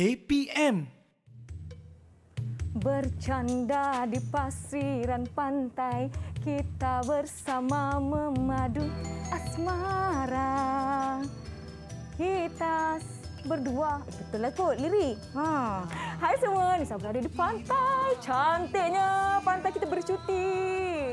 KPM. Bercanda di pasiran pantai, kita bersama memadu asmara. Kita berdua. Eh, betul lah kot, lirik. Ha. Hai semua, Nisa berada di pantai. Cantiknya, pantai kita bercuti.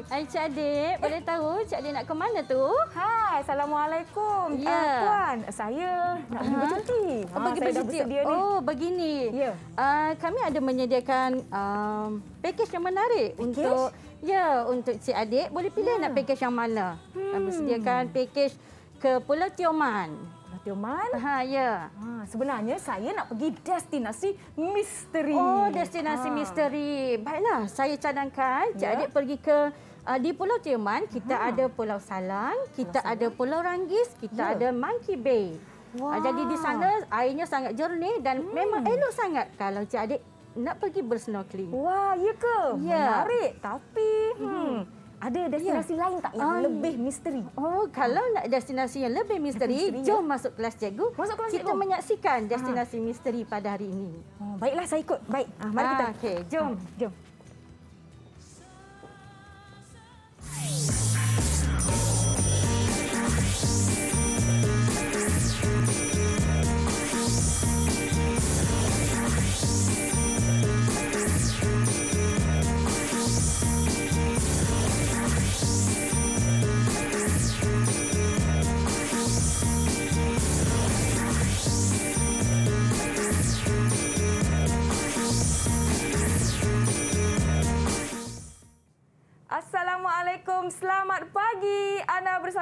Hai Cik Adik, boleh tahu Cik Adik nak ke mana tu? Hai, Assalamualaikum. Ya. Uh, ah, Puan, saya nak pergi ah. bercuti. Ha, saya bercuti. dah bersedia Oh, begini. Ya. Uh, kami ada menyediakan um, pakej yang menarik package? untuk... Ya, untuk Cik Adik. Boleh pilih ya. nak pakej yang mana. Hmm. Kami sediakan pakej ke Pulau Tioman. Tioman. Ha, ya. Ha, sebenarnya saya nak pergi destinasi misteri. Oh, destinasi ha. misteri. Baiklah, saya cadangkan Cik ya. Adik pergi ke uh, di Pulau Tioman. Kita ha. ada Pulau Salang, kita Pulau ada Pulau Rangis, kita ya. ada Monkey Bay. Wah. Jadi di sana airnya sangat jernih dan hmm. memang elok sangat kalau Cik Adik nak pergi bersnorkeling. Wah, iya ke? Ya. Menarik. Tapi... Hmm. Hmm. Ada ya. destinasi ya. lain tak yang Ay. Ah, ya. lebih misteri? Oh, kalau nak destinasi yang lebih misteri, misteri ya. jom ya? masuk kelas cikgu. Masuk kelas cikgu. Kita menyaksikan ah. destinasi Aha. misteri pada hari ini. Oh, baiklah saya ikut. Baik. Ah, mari kita. Okey, jom. Ah. Jom.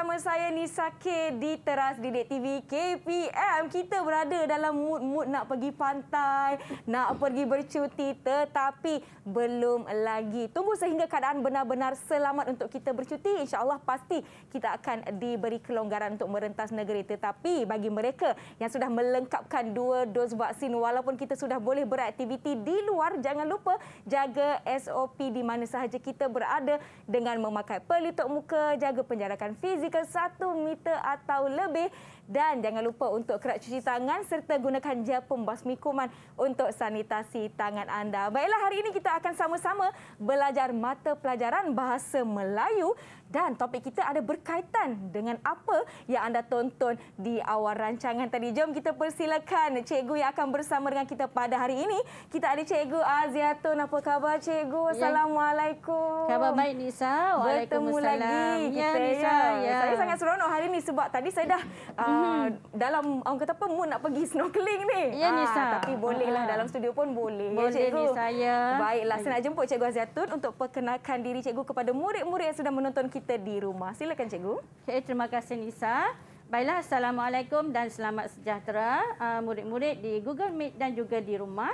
bersama saya Nisa K di Teras Didik TV KPM. Kita berada dalam mood-mood nak pergi pantai, nak pergi bercuti tetapi belum lagi. Tunggu sehingga keadaan benar-benar selamat untuk kita bercuti. InsyaAllah pasti kita akan diberi kelonggaran untuk merentas negeri. Tetapi bagi mereka yang sudah melengkapkan dua dos vaksin walaupun kita sudah boleh beraktiviti di luar, jangan lupa jaga SOP di mana sahaja kita berada dengan memakai pelitup muka, jaga penjarakan fizikal ke 1 meter atau lebih dan jangan lupa untuk kerap cuci tangan serta gunakan gel pembasmi kuman untuk sanitasi tangan anda. Baiklah hari ini kita akan sama-sama belajar mata pelajaran bahasa Melayu dan topik kita ada berkaitan dengan apa yang anda tonton di awal rancangan tadi. Jom kita persilakan cikgu yang akan bersama dengan kita pada hari ini. Kita ada cikgu Aziatun. Apa khabar cikgu? Ya. Assalamualaikum. Khabar baik Nisa. Waalaikumsalam. Bertemu lagi ya, kita ya. Nisa, ya. ya. Saya sangat seronok hari ini sebab tadi saya dah uh, Mm-hmm. Ah, dalam orang kata apa, Moon nak pergi snorkeling ni. Ya, Nisa. Ah, tapi bolehlah, ha. dalam studio pun boleh. Boleh, ya, Nisa. Ya. Baiklah, saya nak jemput Cikgu Aziatun untuk perkenalkan diri Cikgu kepada murid-murid yang sudah menonton kita di rumah. Silakan, Cikgu. Okay, terima kasih, Nisa. Baiklah, Assalamualaikum dan selamat sejahtera murid-murid uh, di Google Meet dan juga di rumah.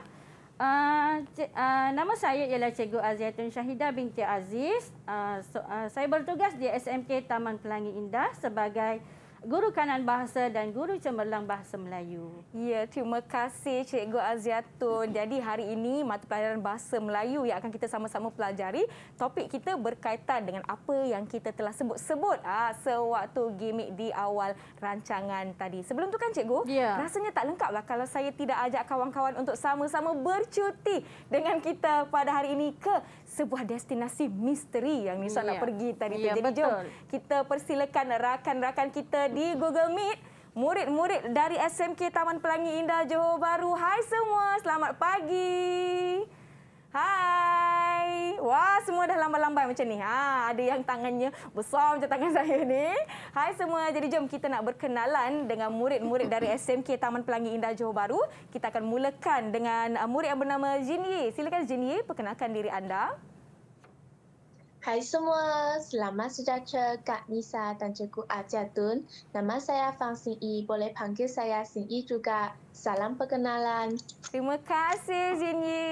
Uh, cik, uh, nama saya ialah Cikgu Aziatun Syahida binti Aziz. Uh, so, uh, saya bertugas di SMK Taman Pelangi Indah sebagai... Guru Kanan Bahasa dan Guru Cemerlang Bahasa Melayu. Ya, terima kasih Cikgu Aziatun. Jadi hari ini mata pelajaran Bahasa Melayu yang akan kita sama-sama pelajari. Topik kita berkaitan dengan apa yang kita telah sebut-sebut ah, sewaktu gimmick di awal rancangan tadi. Sebelum tu kan Cikgu, ya. rasanya tak lengkaplah kalau saya tidak ajak kawan-kawan untuk sama-sama bercuti dengan kita pada hari ini ke sebuah destinasi misteri yang Nisa yeah. nak ya. pergi tadi. Yeah, Jadi betul. jom kita persilakan rakan-rakan kita di Google Meet. Murid-murid dari SMK Taman Pelangi Indah Johor Bahru. Hai semua, Selamat pagi. Hai. Wah, semua dah lambai-lambai macam ni. Ha, ada yang tangannya besar macam tangan saya ni. Hai semua. Jadi jom kita nak berkenalan dengan murid-murid dari SMK Taman Pelangi Indah Johor Baru. Kita akan mulakan dengan uh, murid yang bernama Jin Yi. Silakan Jin Yi, perkenalkan diri anda. Hai semua, selamat sejahtera Kak Nisa dan Cikgu Ajatun. Nama saya Fang Sing Yi, boleh panggil saya Sing Yi juga. Salam perkenalan. Terima kasih Jin Yi.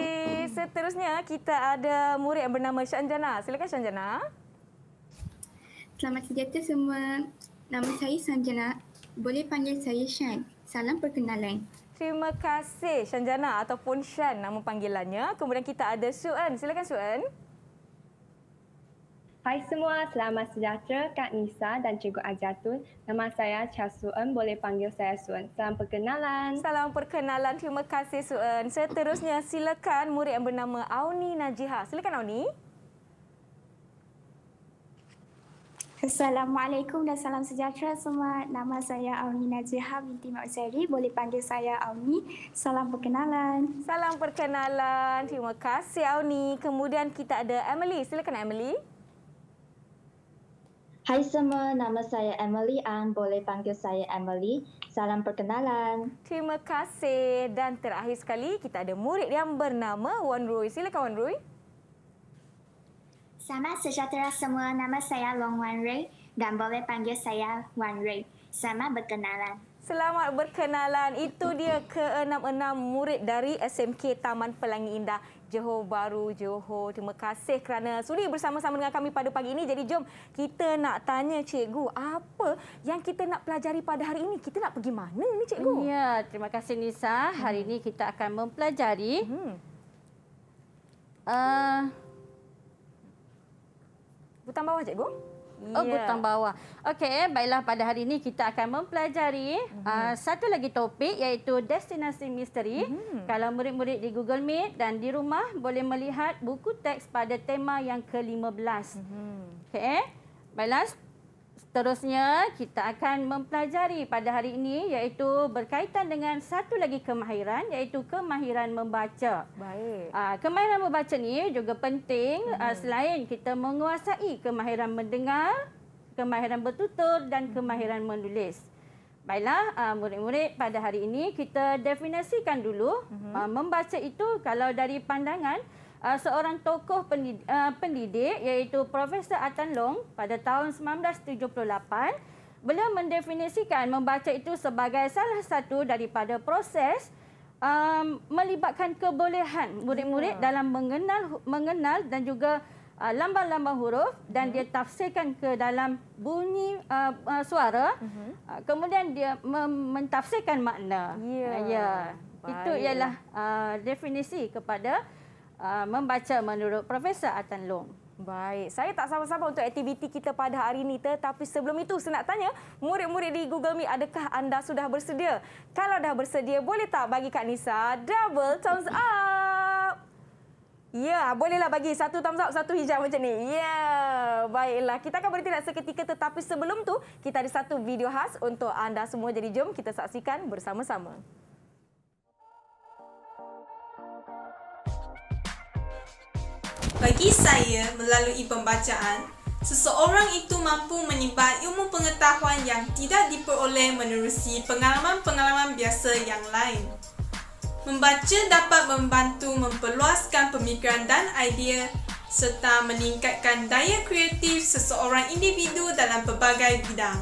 Seterusnya kita ada murid yang bernama Shanjana. Silakan Shanjana. Selamat sejahtera semua. Nama saya Shanjana. Boleh panggil saya Shan. Salam perkenalan. Terima kasih Shanjana ataupun Shan nama panggilannya. Kemudian kita ada Suen. Silakan Suen. Suen. Hai semua, selamat sejahtera Kak Nisa dan Cikgu Ajatun. Nama saya Chia Suen, boleh panggil saya Suen. Salam perkenalan. Salam perkenalan, terima kasih Suen. Seterusnya, silakan murid yang bernama Auni Najiha. Silakan Auni. Assalamualaikum dan salam sejahtera semua. Nama saya Auni Najiha binti Mak Seri. Boleh panggil saya Auni. Salam perkenalan. Salam perkenalan. Terima kasih Auni. Kemudian kita ada Emily. Silakan Emily. Emily. Hai semua, nama saya Emily Ang. Boleh panggil saya Emily. Salam perkenalan. Terima kasih. Dan terakhir sekali, kita ada murid yang bernama Wan Rui. Silakan Wan Rui. Selamat sejahtera semua. Nama saya Long Wan Rui dan boleh panggil saya Wan Rui. Selamat berkenalan. Selamat berkenalan. Itu dia ke enam murid dari SMK Taman Pelangi Indah Johor Baru, Johor. Terima kasih kerana sudi bersama-sama dengan kami pada pagi ini. Jadi jom kita nak tanya cikgu, apa yang kita nak pelajari pada hari ini? Kita nak pergi mana ini cikgu? Ya, terima kasih Nisa. Hari ini kita akan mempelajari hmm. uh, Butang bawah cikgu. Oh, yeah. butang bawah. Okey, baiklah pada hari ini kita akan mempelajari mm -hmm. uh, satu lagi topik iaitu destinasi misteri. Mm -hmm. Kalau murid-murid di Google Meet dan di rumah boleh melihat buku teks pada tema yang ke-15. Mm -hmm. Okey, baiklah. Seterusnya, kita akan mempelajari pada hari ini iaitu berkaitan dengan satu lagi kemahiran iaitu kemahiran membaca. Baik. Aa, ah, kemahiran membaca ni juga penting ah, hmm. aa, selain kita menguasai kemahiran mendengar, kemahiran bertutur dan hmm. kemahiran menulis. Baiklah, aa, ah, murid-murid pada hari ini kita definisikan dulu hmm. aa, membaca itu kalau dari pandangan uh, seorang tokoh pendidik, uh, pendidik iaitu Profesor Atan Long pada tahun 1978 beliau mendefinisikan membaca itu sebagai salah satu daripada proses um, melibatkan kebolehan murid-murid yeah. dalam mengenal mengenal dan juga uh, lambang-lambang huruf dan yeah. dia mhm. tafsirkan ke dalam bunyi uh, uh, suara uh-huh. uh, kemudian dia mentafsirkan makna ya yeah. uh, yeah. Itu ialah uh, definisi kepada Ah, membaca menurut Profesor Atan Long. Baik, saya tak sabar-sabar untuk aktiviti kita pada hari ini tetapi sebelum itu saya nak tanya murid-murid di Google Meet adakah anda sudah bersedia? Kalau dah bersedia boleh tak bagi Kak Nisa double thumbs up? Ya, bolehlah bagi satu thumbs up, satu hijau macam ni. Ya, baiklah. Kita akan bertindak seketika tetapi sebelum tu kita ada satu video khas untuk anda semua. Jadi jom kita saksikan bersama-sama. Bagi saya, melalui pembacaan, seseorang itu mampu menimba ilmu pengetahuan yang tidak diperoleh menerusi pengalaman-pengalaman biasa yang lain. Membaca dapat membantu memperluaskan pemikiran dan idea serta meningkatkan daya kreatif seseorang individu dalam pelbagai bidang.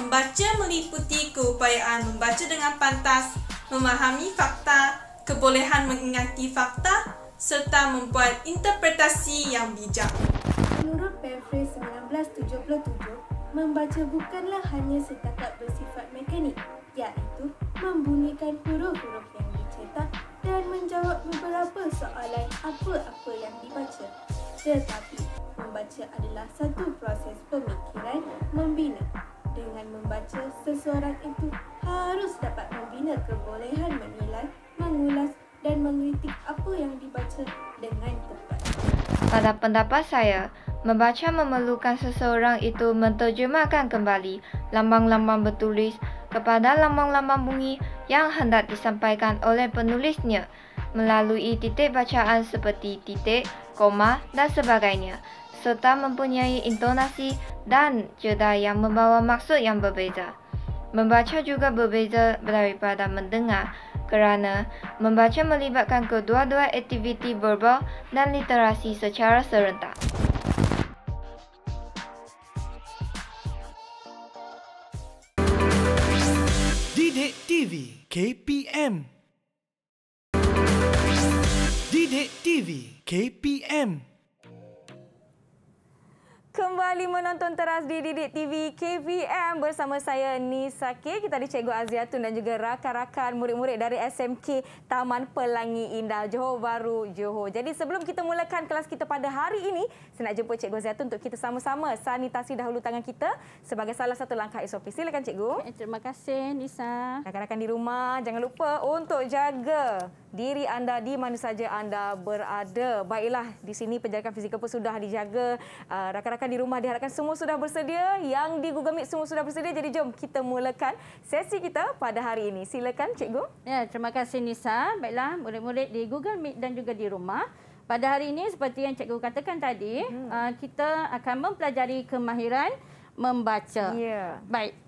Membaca meliputi keupayaan membaca dengan pantas, memahami fakta, kebolehan mengingati fakta, serta membuat interpretasi yang bijak. Menurut paraphrase 1977, membaca bukanlah hanya setakat bersifat mekanik, iaitu membunyikan huruf-huruf yang dicetak dan menjawab beberapa soalan apa-apa yang dibaca. Tetapi, membaca adalah satu proses pemikiran membina. Dengan membaca, seseorang itu harus dapat membina kebolehan menilai mengkritik apa yang dibaca dengan tepat. Pada pendapat saya, membaca memerlukan seseorang itu menterjemahkan kembali lambang-lambang bertulis kepada lambang-lambang bunyi yang hendak disampaikan oleh penulisnya melalui titik bacaan seperti titik, koma dan sebagainya serta mempunyai intonasi dan jeda yang membawa maksud yang berbeza. Membaca juga berbeza daripada mendengar kerana membaca melibatkan kedua-dua aktiviti verbal dan literasi secara serentak. Didik TV KPM Didik TV KPM Kembali menonton teras di Didik TV KVM bersama saya Nisa K. Kita ada Cikgu Aziatun dan juga rakan-rakan murid-murid dari SMK Taman Pelangi Indah Johor Baru Johor. Jadi sebelum kita mulakan kelas kita pada hari ini, saya nak jemput Cikgu Aziatun untuk kita sama-sama sanitasi dahulu tangan kita sebagai salah satu langkah SOP. Silakan Cikgu. Eh, terima kasih Nisa. Rakan-rakan di rumah, jangan lupa untuk jaga diri anda di mana saja anda berada. Baiklah, di sini penjagaan fizikal pun sudah dijaga. Ah, rakan-rakan di rumah. Diharapkan semua sudah bersedia. Yang di Google Meet semua sudah bersedia. Jadi jom kita mulakan sesi kita pada hari ini. Silakan cikgu. Ya, terima kasih Nisa. Baiklah, murid-murid di Google Meet dan juga di rumah. Pada hari ini seperti yang cikgu katakan tadi, hmm. Uh, kita akan mempelajari kemahiran membaca. Ya. Baik.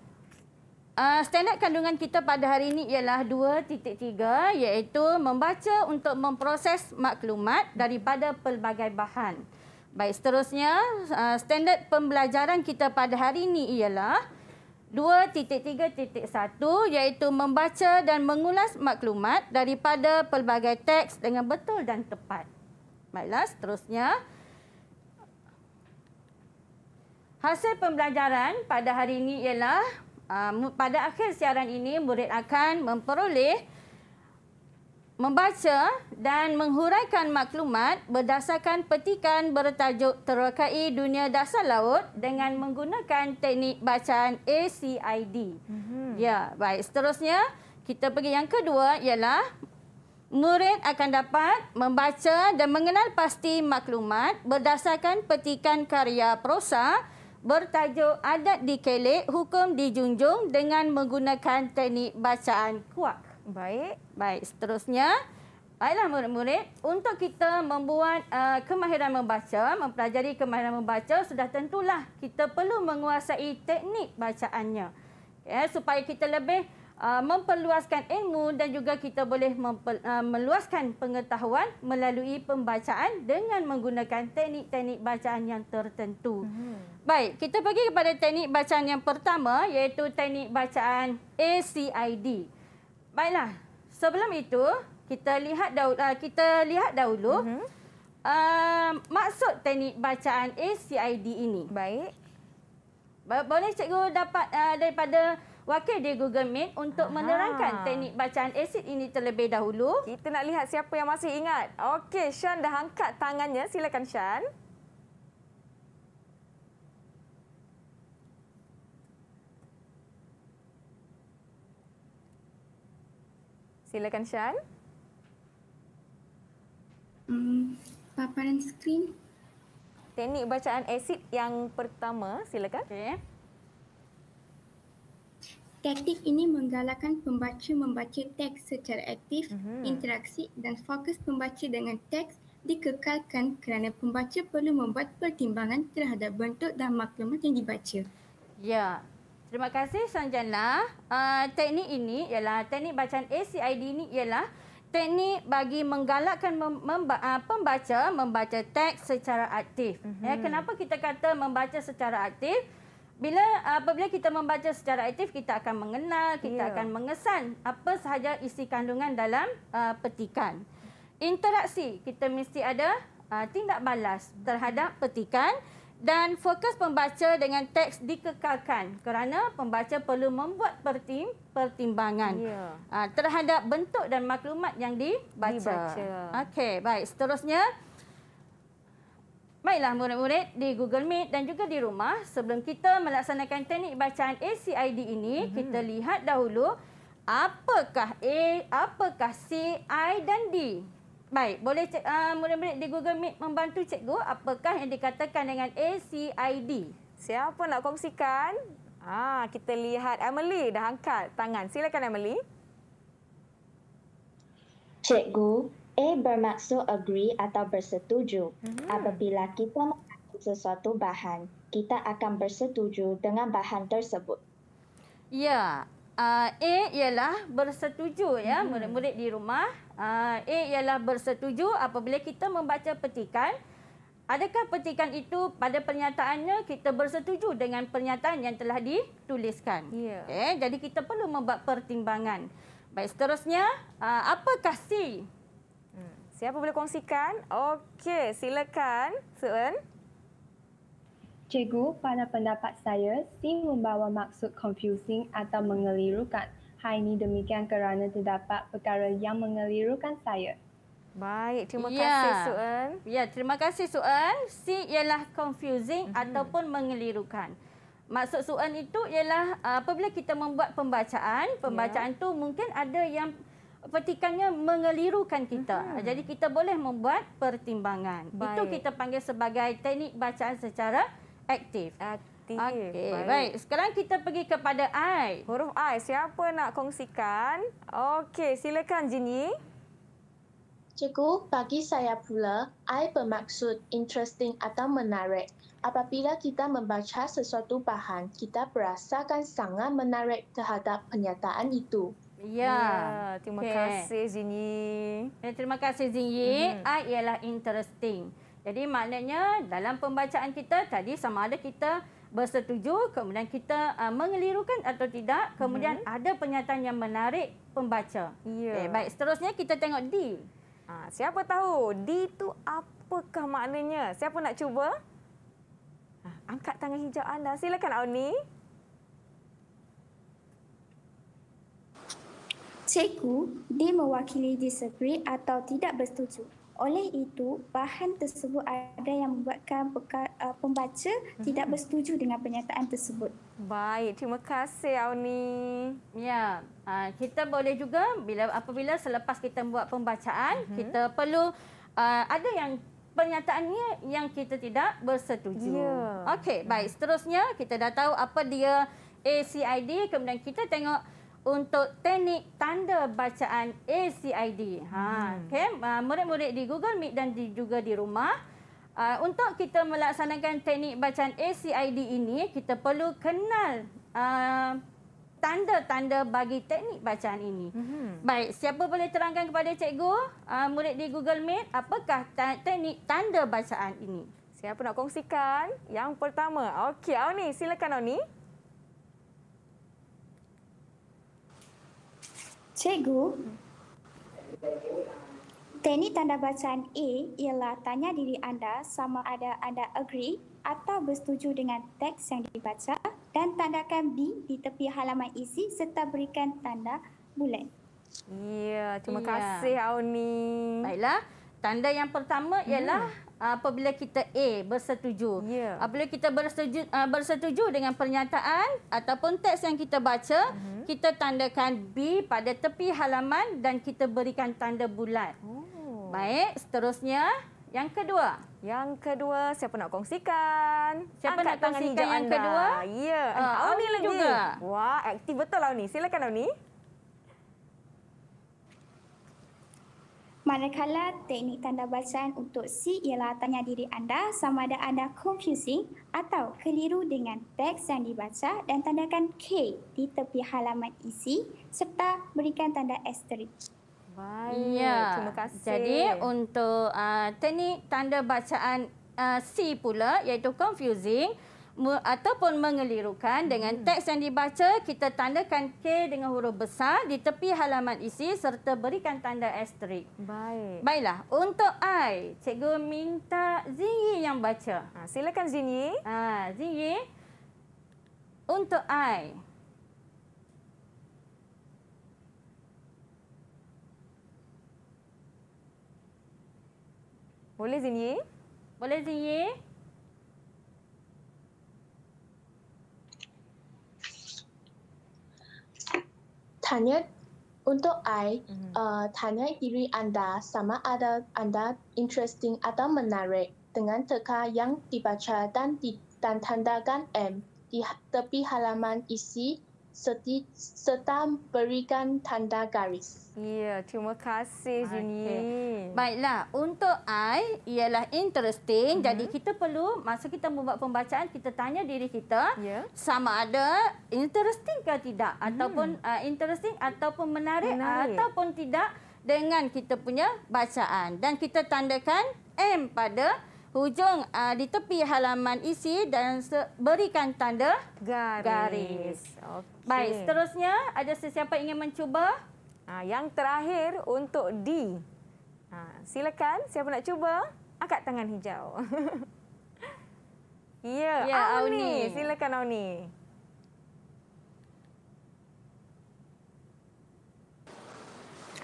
Uh, standard kandungan kita pada hari ini ialah 2.3 iaitu membaca untuk memproses maklumat daripada pelbagai bahan. Baik, seterusnya uh, standard pembelajaran kita pada hari ini ialah 2.3.1 iaitu membaca dan mengulas maklumat daripada pelbagai teks dengan betul dan tepat. Baiklah, seterusnya. Hasil pembelajaran pada hari ini ialah uh, pada akhir siaran ini murid akan memperoleh 2.3.2 membaca dan menghuraikan maklumat berdasarkan petikan bertajuk terkait dunia dasar laut dengan menggunakan teknik bacaan ACID. Mm-hmm. Ya, baik. Seterusnya, kita pergi yang kedua ialah murid akan dapat membaca dan mengenal pasti maklumat berdasarkan petikan karya prosa bertajuk Adat di Kelek, Hukum dijunjung dengan menggunakan teknik bacaan kuak. Baik. Baik, seterusnya. Baiklah murid-murid, untuk kita membuat uh, kemahiran membaca, mempelajari kemahiran membaca, sudah tentulah kita perlu menguasai teknik bacaannya. Ya, supaya kita lebih uh, memperluaskan ilmu dan juga kita boleh memper, uh, meluaskan pengetahuan melalui pembacaan dengan menggunakan teknik-teknik bacaan yang tertentu. Hmm. Baik, kita pergi kepada teknik bacaan yang pertama iaitu teknik bacaan ACID. Baiklah. Sebelum itu, kita lihat dahulu uh, kita lihat dahulu uh mhm. -huh. uh, maksud teknik bacaan ACID ini. Baik. Boleh cikgu dapat uh, daripada wakil di Google Meet untuk Aha. menerangkan teknik bacaan ACID ini terlebih dahulu? Kita nak lihat siapa yang masih ingat. Okey, Sean dah angkat tangannya. Silakan Sean. Silakan Shan. Hmm, paparan skrin. Teknik bacaan asid yang pertama, silakan. Okay. Taktik ini menggalakkan pembaca membaca teks secara aktif, mm-hmm. interaksi dan fokus pembaca dengan teks dikekalkan kerana pembaca perlu membuat pertimbangan terhadap bentuk dan maklumat yang dibaca. Ya, Terima kasih Sanjana. Uh, teknik ini ialah teknik bacaan ACID ini ialah teknik bagi menggalakkan mem- memba- uh, pembaca membaca teks secara aktif. Mm-hmm. Ya, mhm. kenapa kita kata membaca secara aktif? Bila apabila kita membaca secara aktif kita akan mengenal, kita yeah. akan mengesan apa sahaja isi kandungan dalam uh, petikan. Interaksi, kita mesti ada uh, tindak balas terhadap petikan dan fokus pembaca dengan teks dikekalkan kerana pembaca perlu membuat pertimbangan ya. Ah, terhadap bentuk dan maklumat yang dibaca. dibaca. Okey, baik. Seterusnya Baiklah murid-murid di Google Meet dan juga di rumah, sebelum kita melaksanakan teknik bacaan ACID ini, mm -hmm. kita lihat dahulu apakah A, apakah C, I dan D. Baik, boleh cik, uh, ah, murid-murid di Google Meet membantu cikgu apakah yang dikatakan dengan ACID? Siapa nak kongsikan? Ah, kita lihat Emily dah angkat tangan. Silakan Emily. Cikgu, A bermaksud agree atau bersetuju. Hmm. Apabila kita mengambil sesuatu bahan, kita akan bersetuju dengan bahan tersebut. Ya, uh, A ialah bersetuju ya, hmm. murid di rumah. Ah, A ialah bersetuju apabila kita membaca petikan. Adakah petikan itu pada pernyataannya kita bersetuju dengan pernyataan yang telah dituliskan? Yeah. Ya. Okay, jadi kita perlu membuat pertimbangan. Baik, seterusnya, ah, apa kasih? Hmm. Siapa boleh kongsikan? Okey, silakan. Suen. Cikgu, pada pendapat saya, C membawa maksud confusing atau mengelirukan. Hari ini demikian kerana terdapat perkara yang mengelirukan saya. Baik, terima ya. kasih Suen. Ya, terima kasih Suen. C ialah confusing mm-hmm. ataupun mengelirukan. Maksud Suen itu ialah uh, apabila kita membuat pembacaan, pembacaan ya. tu mungkin ada yang petikannya mengelirukan kita. Mm-hmm. Jadi kita boleh membuat pertimbangan. Baik. Itu kita panggil sebagai teknik bacaan secara aktif. aktif hati. Okey, baik. baik. Sekarang kita pergi kepada I. Huruf I, siapa nak kongsikan? Okey, silakan Jinyi. Cikgu, bagi saya pula, I bermaksud interesting atau menarik. Apabila kita membaca sesuatu bahan, kita perasakan sangat menarik terhadap pernyataan itu. Ya, ya. Terima, okay. kasih, terima kasih Zinyi. Eh, terima kasih Zinyi. Mm-hmm. I ialah interesting. Jadi maknanya dalam pembacaan kita tadi sama ada kita bersetuju kemudian kita uh, mengelirukan atau tidak kemudian hmm. ada pernyataan yang menarik pembaca. Ya. Okay, eh, baik, seterusnya kita tengok D. Ha, siapa tahu D tu apakah maknanya? Siapa nak cuba? Ha, angkat tangan hijau anda. Silakan Auni. Cikgu, D mewakili disagree atau tidak bersetuju. Oleh itu, bahan tersebut ada yang membuatkan peka, uh, pembaca mm-hmm. tidak bersetuju dengan pernyataan tersebut. Baik, terima kasih Auni. Ya, uh, kita boleh juga bila apabila selepas kita buat pembacaan, mm-hmm. kita perlu uh, ada yang pernyataannya yang kita tidak bersetuju. Yeah. Okey, baik. Seterusnya kita dah tahu apa dia ACID kemudian kita tengok untuk teknik tanda bacaan ACID. Ha, hmm. okay. Ah, murid-murid di Google Meet dan di, juga di rumah. Uh, untuk kita melaksanakan teknik bacaan ACID ini, kita perlu kenal uh, tanda-tanda bagi teknik bacaan ini. Hmm. Baik, siapa boleh terangkan kepada cikgu, uh, murid di Google Meet, apakah ta teknik tanda bacaan ini? Siapa nak kongsikan? Yang pertama, okey, Aoni, silakan Aoni. Aoni. Cikgu, teknik tanda bacaan A ialah tanya diri anda sama ada anda agree atau bersetuju dengan teks yang dibaca dan tandakan B di tepi halaman isi serta berikan tanda bulan. Ya, terima ya. kasih Auni. Baiklah, tanda yang pertama hmm. ialah hmm apabila kita A bersetuju. Yeah. Apabila kita bersetuju uh, bersetuju dengan pernyataan ataupun teks yang kita baca, mm -hmm. kita tandakan B pada tepi halaman dan kita berikan tanda bulat. Ooh. Baik, seterusnya yang kedua. Yang kedua, siapa nak kongsikan? Siapa Angkat nak kongsikan yang anda. kedua? Ya, yeah. uh, Auni lagi. Juga. Wah, aktif betul Auni. Silakan Auni. Manakala teknik tanda bacaan untuk C ialah tanya diri anda sama ada anda confusing atau keliru dengan teks yang dibaca dan tandakan K di tepi halaman isi serta berikan tanda asterisk. Baik, ya. terima kasih. Jadi untuk uh, teknik tanda bacaan uh, C pula iaitu confusing, ataupun mengelirukan dengan hmm. teks yang dibaca kita tandakan K dengan huruf besar di tepi halaman isi serta berikan tanda asterisk. Baik. Baiklah, untuk I, cikgu minta Zinyi yang baca. Ha, silakan Zinyi. Ha, Zinyi. Untuk I. Boleh Zinyi? Boleh Zinyi? tanya untuk I, mm -hmm. uh, tanya diri anda sama ada anda interesting atau menarik dengan teka yang dibaca dan ditandakan M di tepi halaman isi serti, serta berikan tanda garis. Ya, terima kasih okay. Juni. Baiklah, untuk I ialah interesting. Uh mhm. -huh. Jadi kita perlu masa kita membuat pembacaan kita tanya diri kita yeah. sama ada interesting ke tidak hmm. ataupun uh, interesting ataupun menarik, uh, menarik ataupun tidak dengan kita punya bacaan dan kita tandakan M pada hujung uh, di tepi halaman isi dan berikan tanda garis. garis. Okay. Baik, seterusnya ada sesiapa ingin mencuba? Ha, yang terakhir untuk D. Ha, silakan, siapa nak cuba? Angkat tangan hijau. ya, ya Auni. Auni. Silakan Auni.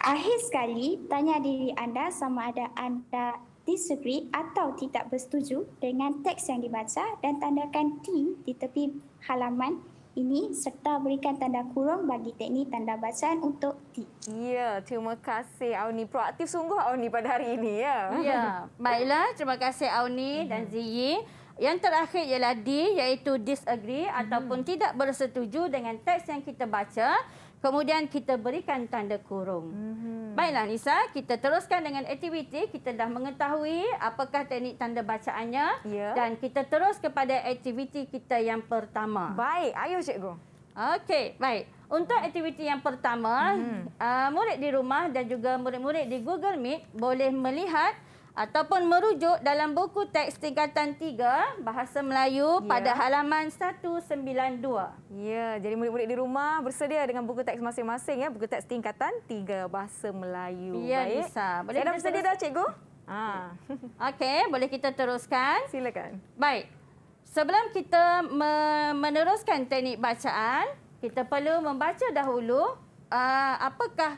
Akhir sekali, tanya diri anda sama ada anda disagree atau tidak bersetuju dengan teks yang dibaca dan tandakan T di tepi halaman ini serta berikan tanda kurung bagi teknik tanda bacaan untuk T. Ya, terima kasih Auni. Proaktif sungguh Auni pada hari ini. Ya, ya. baiklah. Terima kasih Auni mm -hmm. dan Ziyi. Yang terakhir ialah D iaitu disagree mm -hmm. ataupun tidak bersetuju dengan teks yang kita baca. Kemudian kita berikan tanda kurung. Hmm. Baiklah Nisa, kita teruskan dengan aktiviti. Kita dah mengetahui apakah teknik tanda bacaannya. Ya. Dan kita terus kepada aktiviti kita yang pertama. Baik, ayo cikgu. Okey, baik. Untuk aktiviti yang pertama, hmm. uh, murid di rumah dan juga murid-murid di Google Meet boleh melihat ataupun merujuk dalam buku teks tingkatan 3 Bahasa Melayu ya. pada ya. halaman 192. Ya, jadi murid-murid di rumah bersedia dengan buku teks masing-masing ya, buku teks tingkatan 3 Bahasa Melayu. Ya, Baik. Lisa. Boleh Saya bersedia terus... dah, cikgu? Ha. Okey, boleh kita teruskan? Silakan. Baik. Sebelum kita me- meneruskan teknik bacaan, kita perlu membaca dahulu uh, apakah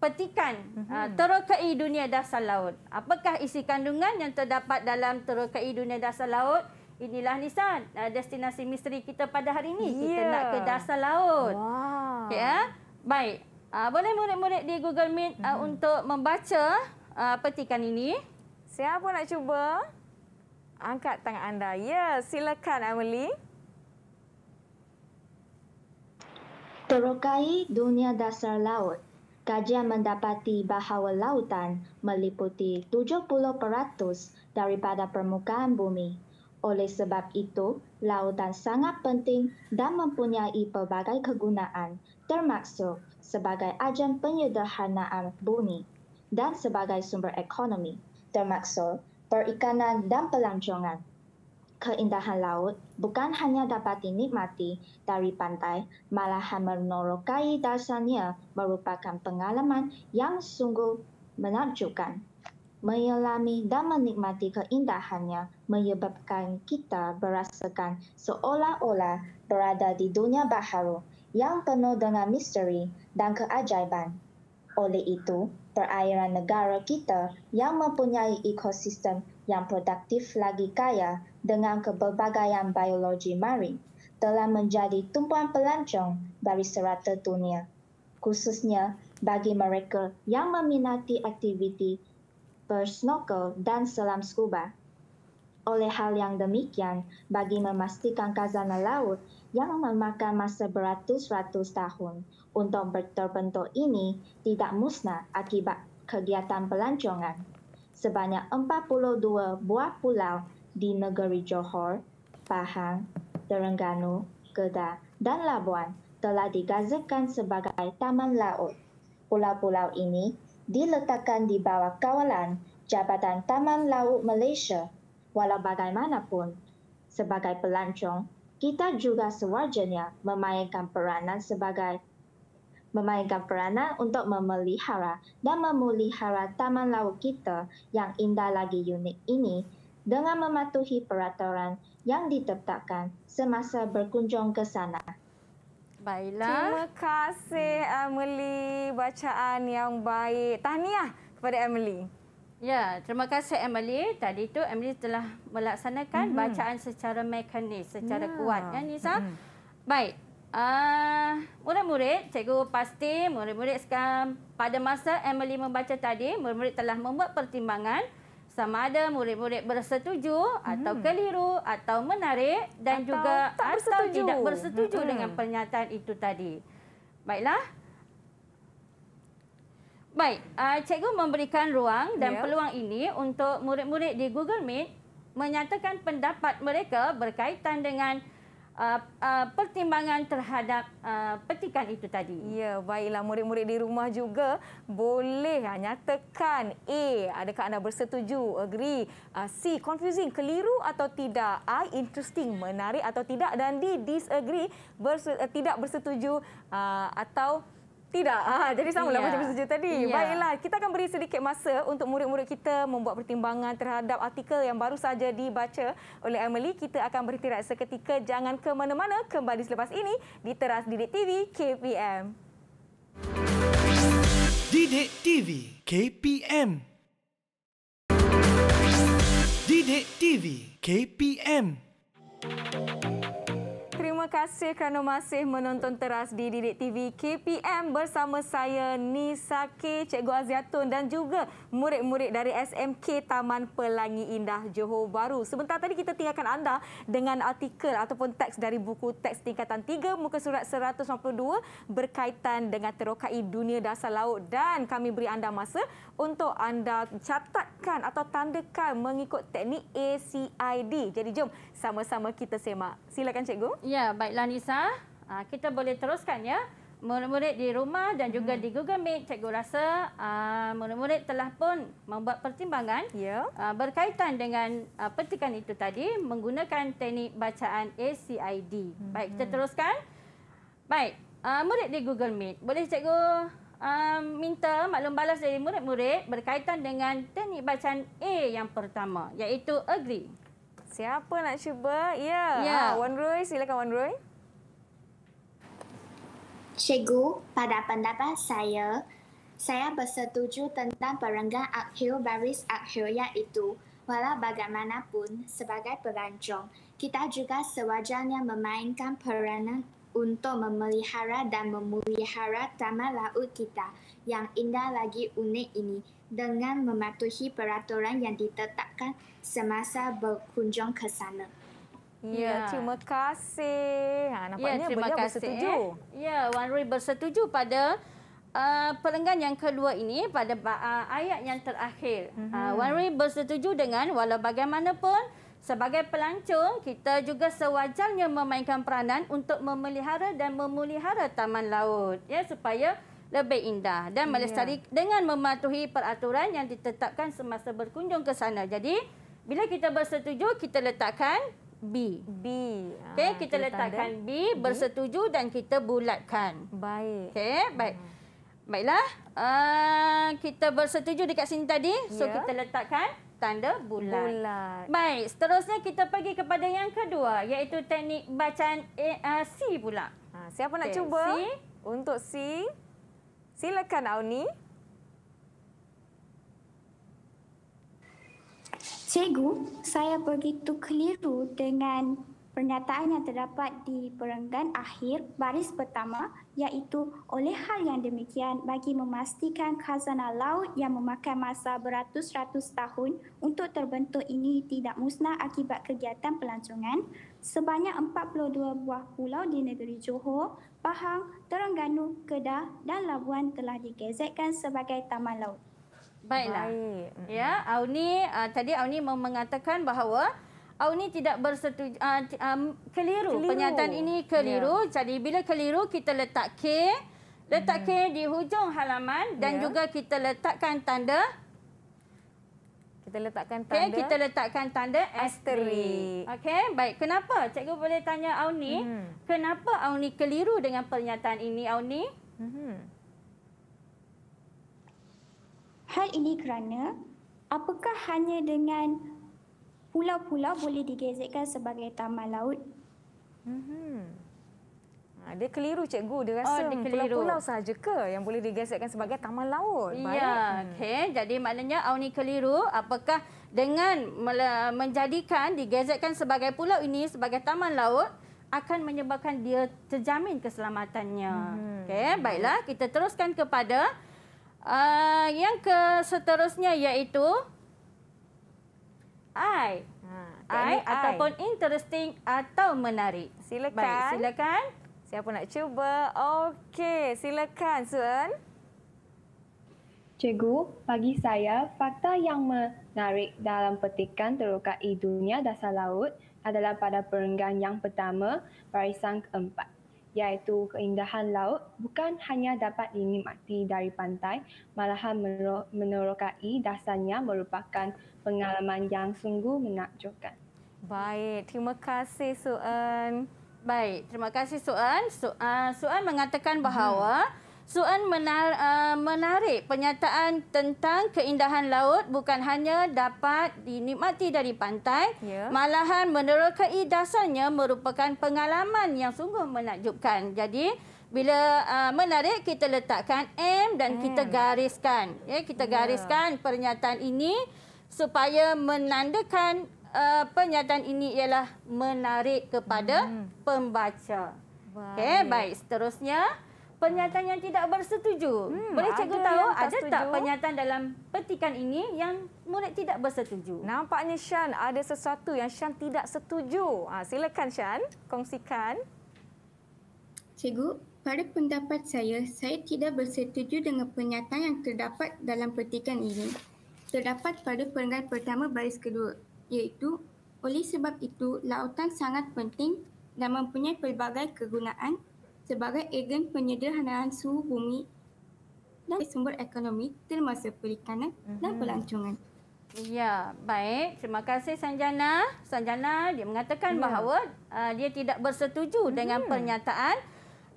petikan uh, terokai dunia dasar laut. Apakah isi kandungan yang terdapat dalam terokai dunia dasar laut? Inilah nisan uh, ah, destinasi misteri kita pada hari ini. Yeah. Kita ya. nak ke dasar laut. Wow. Okay, uh? Ah. Baik, uh, boleh murid-murid di Google Meet uh, uh mhm. -huh. untuk membaca uh, petikan ini. Siapa nak cuba? Angkat tangan anda. Ya, yeah, silakan Emily. Terokai dunia dasar laut. Kajian mendapati bahawa lautan meliputi 70% daripada permukaan bumi. Oleh sebab itu, lautan sangat penting dan mempunyai pelbagai kegunaan, termasuk sebagai ajan penyederhanaan bumi dan sebagai sumber ekonomi, termasuk perikanan dan pelancongan keindahan laut bukan hanya dapat dinikmati dari pantai, malahan menerokai dasarnya merupakan pengalaman yang sungguh menakjubkan. Menyelami dan menikmati keindahannya menyebabkan kita merasakan seolah-olah berada di dunia baharu yang penuh dengan misteri dan keajaiban. Oleh itu, perairan negara kita yang mempunyai ekosistem yang produktif lagi kaya dengan kepelbagaian biologi marin telah menjadi tumpuan pelancong dari serata dunia, khususnya bagi mereka yang meminati aktiviti bersnorkel dan selam scuba. Oleh hal yang demikian, bagi memastikan kazana laut yang memakan masa beratus-ratus tahun untuk berterbentuk ini tidak musnah akibat kegiatan pelancongan. Sebanyak 42 buah pulau di negeri Johor, Pahang, Terengganu, Kedah dan Labuan telah digazakan sebagai Taman Laut. Pulau-pulau ini diletakkan di bawah kawalan Jabatan Taman Laut Malaysia. Walau bagaimanapun, sebagai pelancong, kita juga sewajarnya memainkan peranan sebagai memainkan peranan untuk memelihara dan memulihara taman laut kita yang indah lagi unik ini dengan mematuhi peraturan yang ditetapkan semasa berkunjung ke sana. Baiklah. Terima kasih Emily bacaan yang baik. Tahniah kepada Emily. Ya, terima kasih Emily. Tadi itu Emily telah melaksanakan -hmm. bacaan secara mekanis, secara yeah. kuat kan Nisa? -hmm. Baik. Ah, murid-murid, uh, cikgu pasti murid-murid sekarang pada masa Emily membaca tadi, murid-murid telah membuat pertimbangan sama ada murid-murid bersetuju hmm. atau keliru atau menarik dan atau juga tak atau bersetuju. tidak bersetuju hmm. dengan pernyataan itu tadi. Baiklah. Baik, uh, cikgu memberikan ruang dan yeah. peluang ini untuk murid-murid di Google Meet menyatakan pendapat mereka berkaitan dengan Uh, uh, pertimbangan terhadap uh, petikan itu tadi. Ya, baiklah murid-murid di rumah juga boleh hanya ah, tekan A, adakah anda bersetuju, agree, uh, C, confusing, keliru atau tidak, I, interesting, menarik atau tidak dan D, disagree, bersu- uh, tidak bersetuju uh, atau tidak. Ha, jadi sama lah macam bersetuju tadi. Ya. Baiklah, kita akan beri sedikit masa untuk murid-murid kita membuat pertimbangan terhadap artikel yang baru saja dibaca oleh Emily. Kita akan berhenti seketika. Jangan ke mana-mana. Kembali selepas ini di Teras Didik TV KPM. Didik TV KPM. Didik TV KPM. KPM kasih kerana masih menonton teras di Didik TV KPM bersama saya Nisa K, Cikgu Aziatun dan juga murid-murid dari SMK Taman Pelangi Indah Johor Bahru. Sebentar tadi kita tinggalkan anda dengan artikel ataupun teks dari buku teks tingkatan 3 muka surat 152 berkaitan dengan terokai dunia dasar laut dan kami beri anda masa untuk anda catatkan atau tandakan mengikut teknik ACID. Jadi jom sama-sama kita semak. Silakan cikgu. Ya, baiklah Nisa. Ah, kita boleh teruskan ya. Murid-murid di rumah dan juga hmm. di Google Meet, cikgu rasa ah, murid-murid telah pun membuat pertimbangan ya. Ah, berkaitan dengan petikan itu tadi menggunakan teknik bacaan ACID. Hmm. Baik, kita hmm. teruskan. Baik, murid di Google Meet, boleh cikgu minta maklum balas dari murid-murid berkaitan dengan teknik bacaan A yang pertama iaitu agree. Siapa nak cuba? Ya. ya. Ha, Wan Roy, silakan Wan Roy. Cikgu, pada pendapat saya, saya bersetuju tentang perenggan akhir baris akhir iaitu walau bagaimanapun sebagai pelancong, kita juga sewajarnya memainkan peranan untuk memelihara dan memelihara taman laut kita yang indah lagi unik ini dengan mematuhi peraturan yang ditetapkan semasa berkunjung ke sana. Ya, ya, terima kasih. Ha, ya, nampaknya ya, terima beliau kasih. bersetuju. Ya, Wan Rui bersetuju pada uh, perenggan yang kedua ini, pada uh, ayat yang terakhir. Mhm. Uh, Wan Rui bersetuju dengan walau bagaimanapun, sebagai pelancong, kita juga sewajarnya memainkan peranan untuk memelihara dan memulihara taman laut. Ya, supaya lebih indah dan melestari dengan mematuhi peraturan yang ditetapkan semasa berkunjung ke sana. Jadi, bila kita bersetuju, kita letakkan B. B. Okey, ah, kita, kita letakkan B, mhm. bersetuju dan kita bulatkan. Baik. Okey, baik. Mhm. Baiklah, uh, kita bersetuju dekat sini tadi. So, ya. kita letakkan tanda bulat. bulat. Baik, seterusnya kita pergi kepada yang kedua iaitu teknik bacaan A, uh, C pula. Ha, siapa okay. nak cuba? C. Untuk C. Silakan Auni. Cikgu, saya begitu keliru dengan pernyataan yang terdapat di perenggan akhir baris pertama iaitu oleh hal yang demikian bagi memastikan khazanah laut yang memakan masa beratus-ratus tahun untuk terbentuk ini tidak musnah akibat kegiatan pelancongan sebanyak 42 buah pulau di negeri Johor Pahang, Terengganu, Kedah dan Labuan telah digezetkan sebagai taman laut. Baiklah. Baik. Ya, Auni uh, tadi Auni mengatakan bahawa Auni tidak bersetuju uh, um, keliru. keliru. Pernyataan ini keliru. Ya. Jadi bila keliru kita letak K, letak ya. K di hujung halaman dan ya. juga kita letakkan tanda kita letakkan tanda. Okay, kita letakkan tanda asterisk. Okey, baik. Kenapa? Cikgu boleh tanya Auni. Mm -hmm. Kenapa Auni keliru dengan pernyataan ini, Auni? Mm -hmm. Hal ini kerana apakah hanya dengan pulau-pulau boleh digezekkan sebagai taman laut? Mm -hmm. Ha, dia keliru cikgu dia rasa oh, pulau-pulau sahaja ke yang boleh digesekkan sebagai taman laut ya okay. jadi maknanya awak ni keliru apakah dengan menjadikan digesekkan sebagai pulau ini sebagai taman laut akan menyebabkan dia terjamin keselamatannya hmm. okey baiklah kita teruskan kepada uh, yang ke seterusnya iaitu ai ha, ai ataupun interesting atau menarik silakan baik silakan Siapa nak cuba? Okey, silakan Sun. Cikgu, bagi saya, fakta yang menarik dalam petikan terukai dunia dasar laut adalah pada perenggan yang pertama, barisan keempat, iaitu keindahan laut bukan hanya dapat dinikmati dari pantai, malahan menerokai dasarnya merupakan pengalaman yang sungguh menakjubkan. Baik, terima kasih Suan. Baik, terima kasih Suan. Suan, ah, Suan mengatakan mhm. bahawa hmm. Suan menar, uh, menarik penyataan tentang keindahan laut bukan hanya dapat dinikmati dari pantai, yeah. malahan menerokai dasarnya merupakan pengalaman yang sungguh menakjubkan. Jadi, bila uh, menarik kita letakkan M dan M. kita gariskan. Ya, kita yeah. gariskan pernyataan ini supaya menandakan uh, eh, penyataan ini ialah menarik kepada hmm. pembaca. Okay, baik. Seterusnya, penyataan yang tidak bersetuju. Hmm, Boleh cikgu tahu ada setuju? tak penyataan dalam petikan ini yang murid tidak bersetuju? Nampaknya Shan ada sesuatu yang Shan tidak setuju. Ha, silakan Syan, kongsikan. Cikgu, pada pendapat saya, saya tidak bersetuju dengan penyataan yang terdapat dalam petikan ini. Terdapat pada peringkat pertama baris kedua iaitu oleh sebab itu lautan sangat penting dan mempunyai pelbagai kegunaan sebagai agen penyederhanaan suhu bumi dan sumber ekonomi termasuk perikanan mm-hmm. dan mhm. pelancongan. Ya, baik. Terima kasih Sanjana. Sanjana dia mengatakan ya. bahawa uh, dia tidak bersetuju hmm dengan pernyataan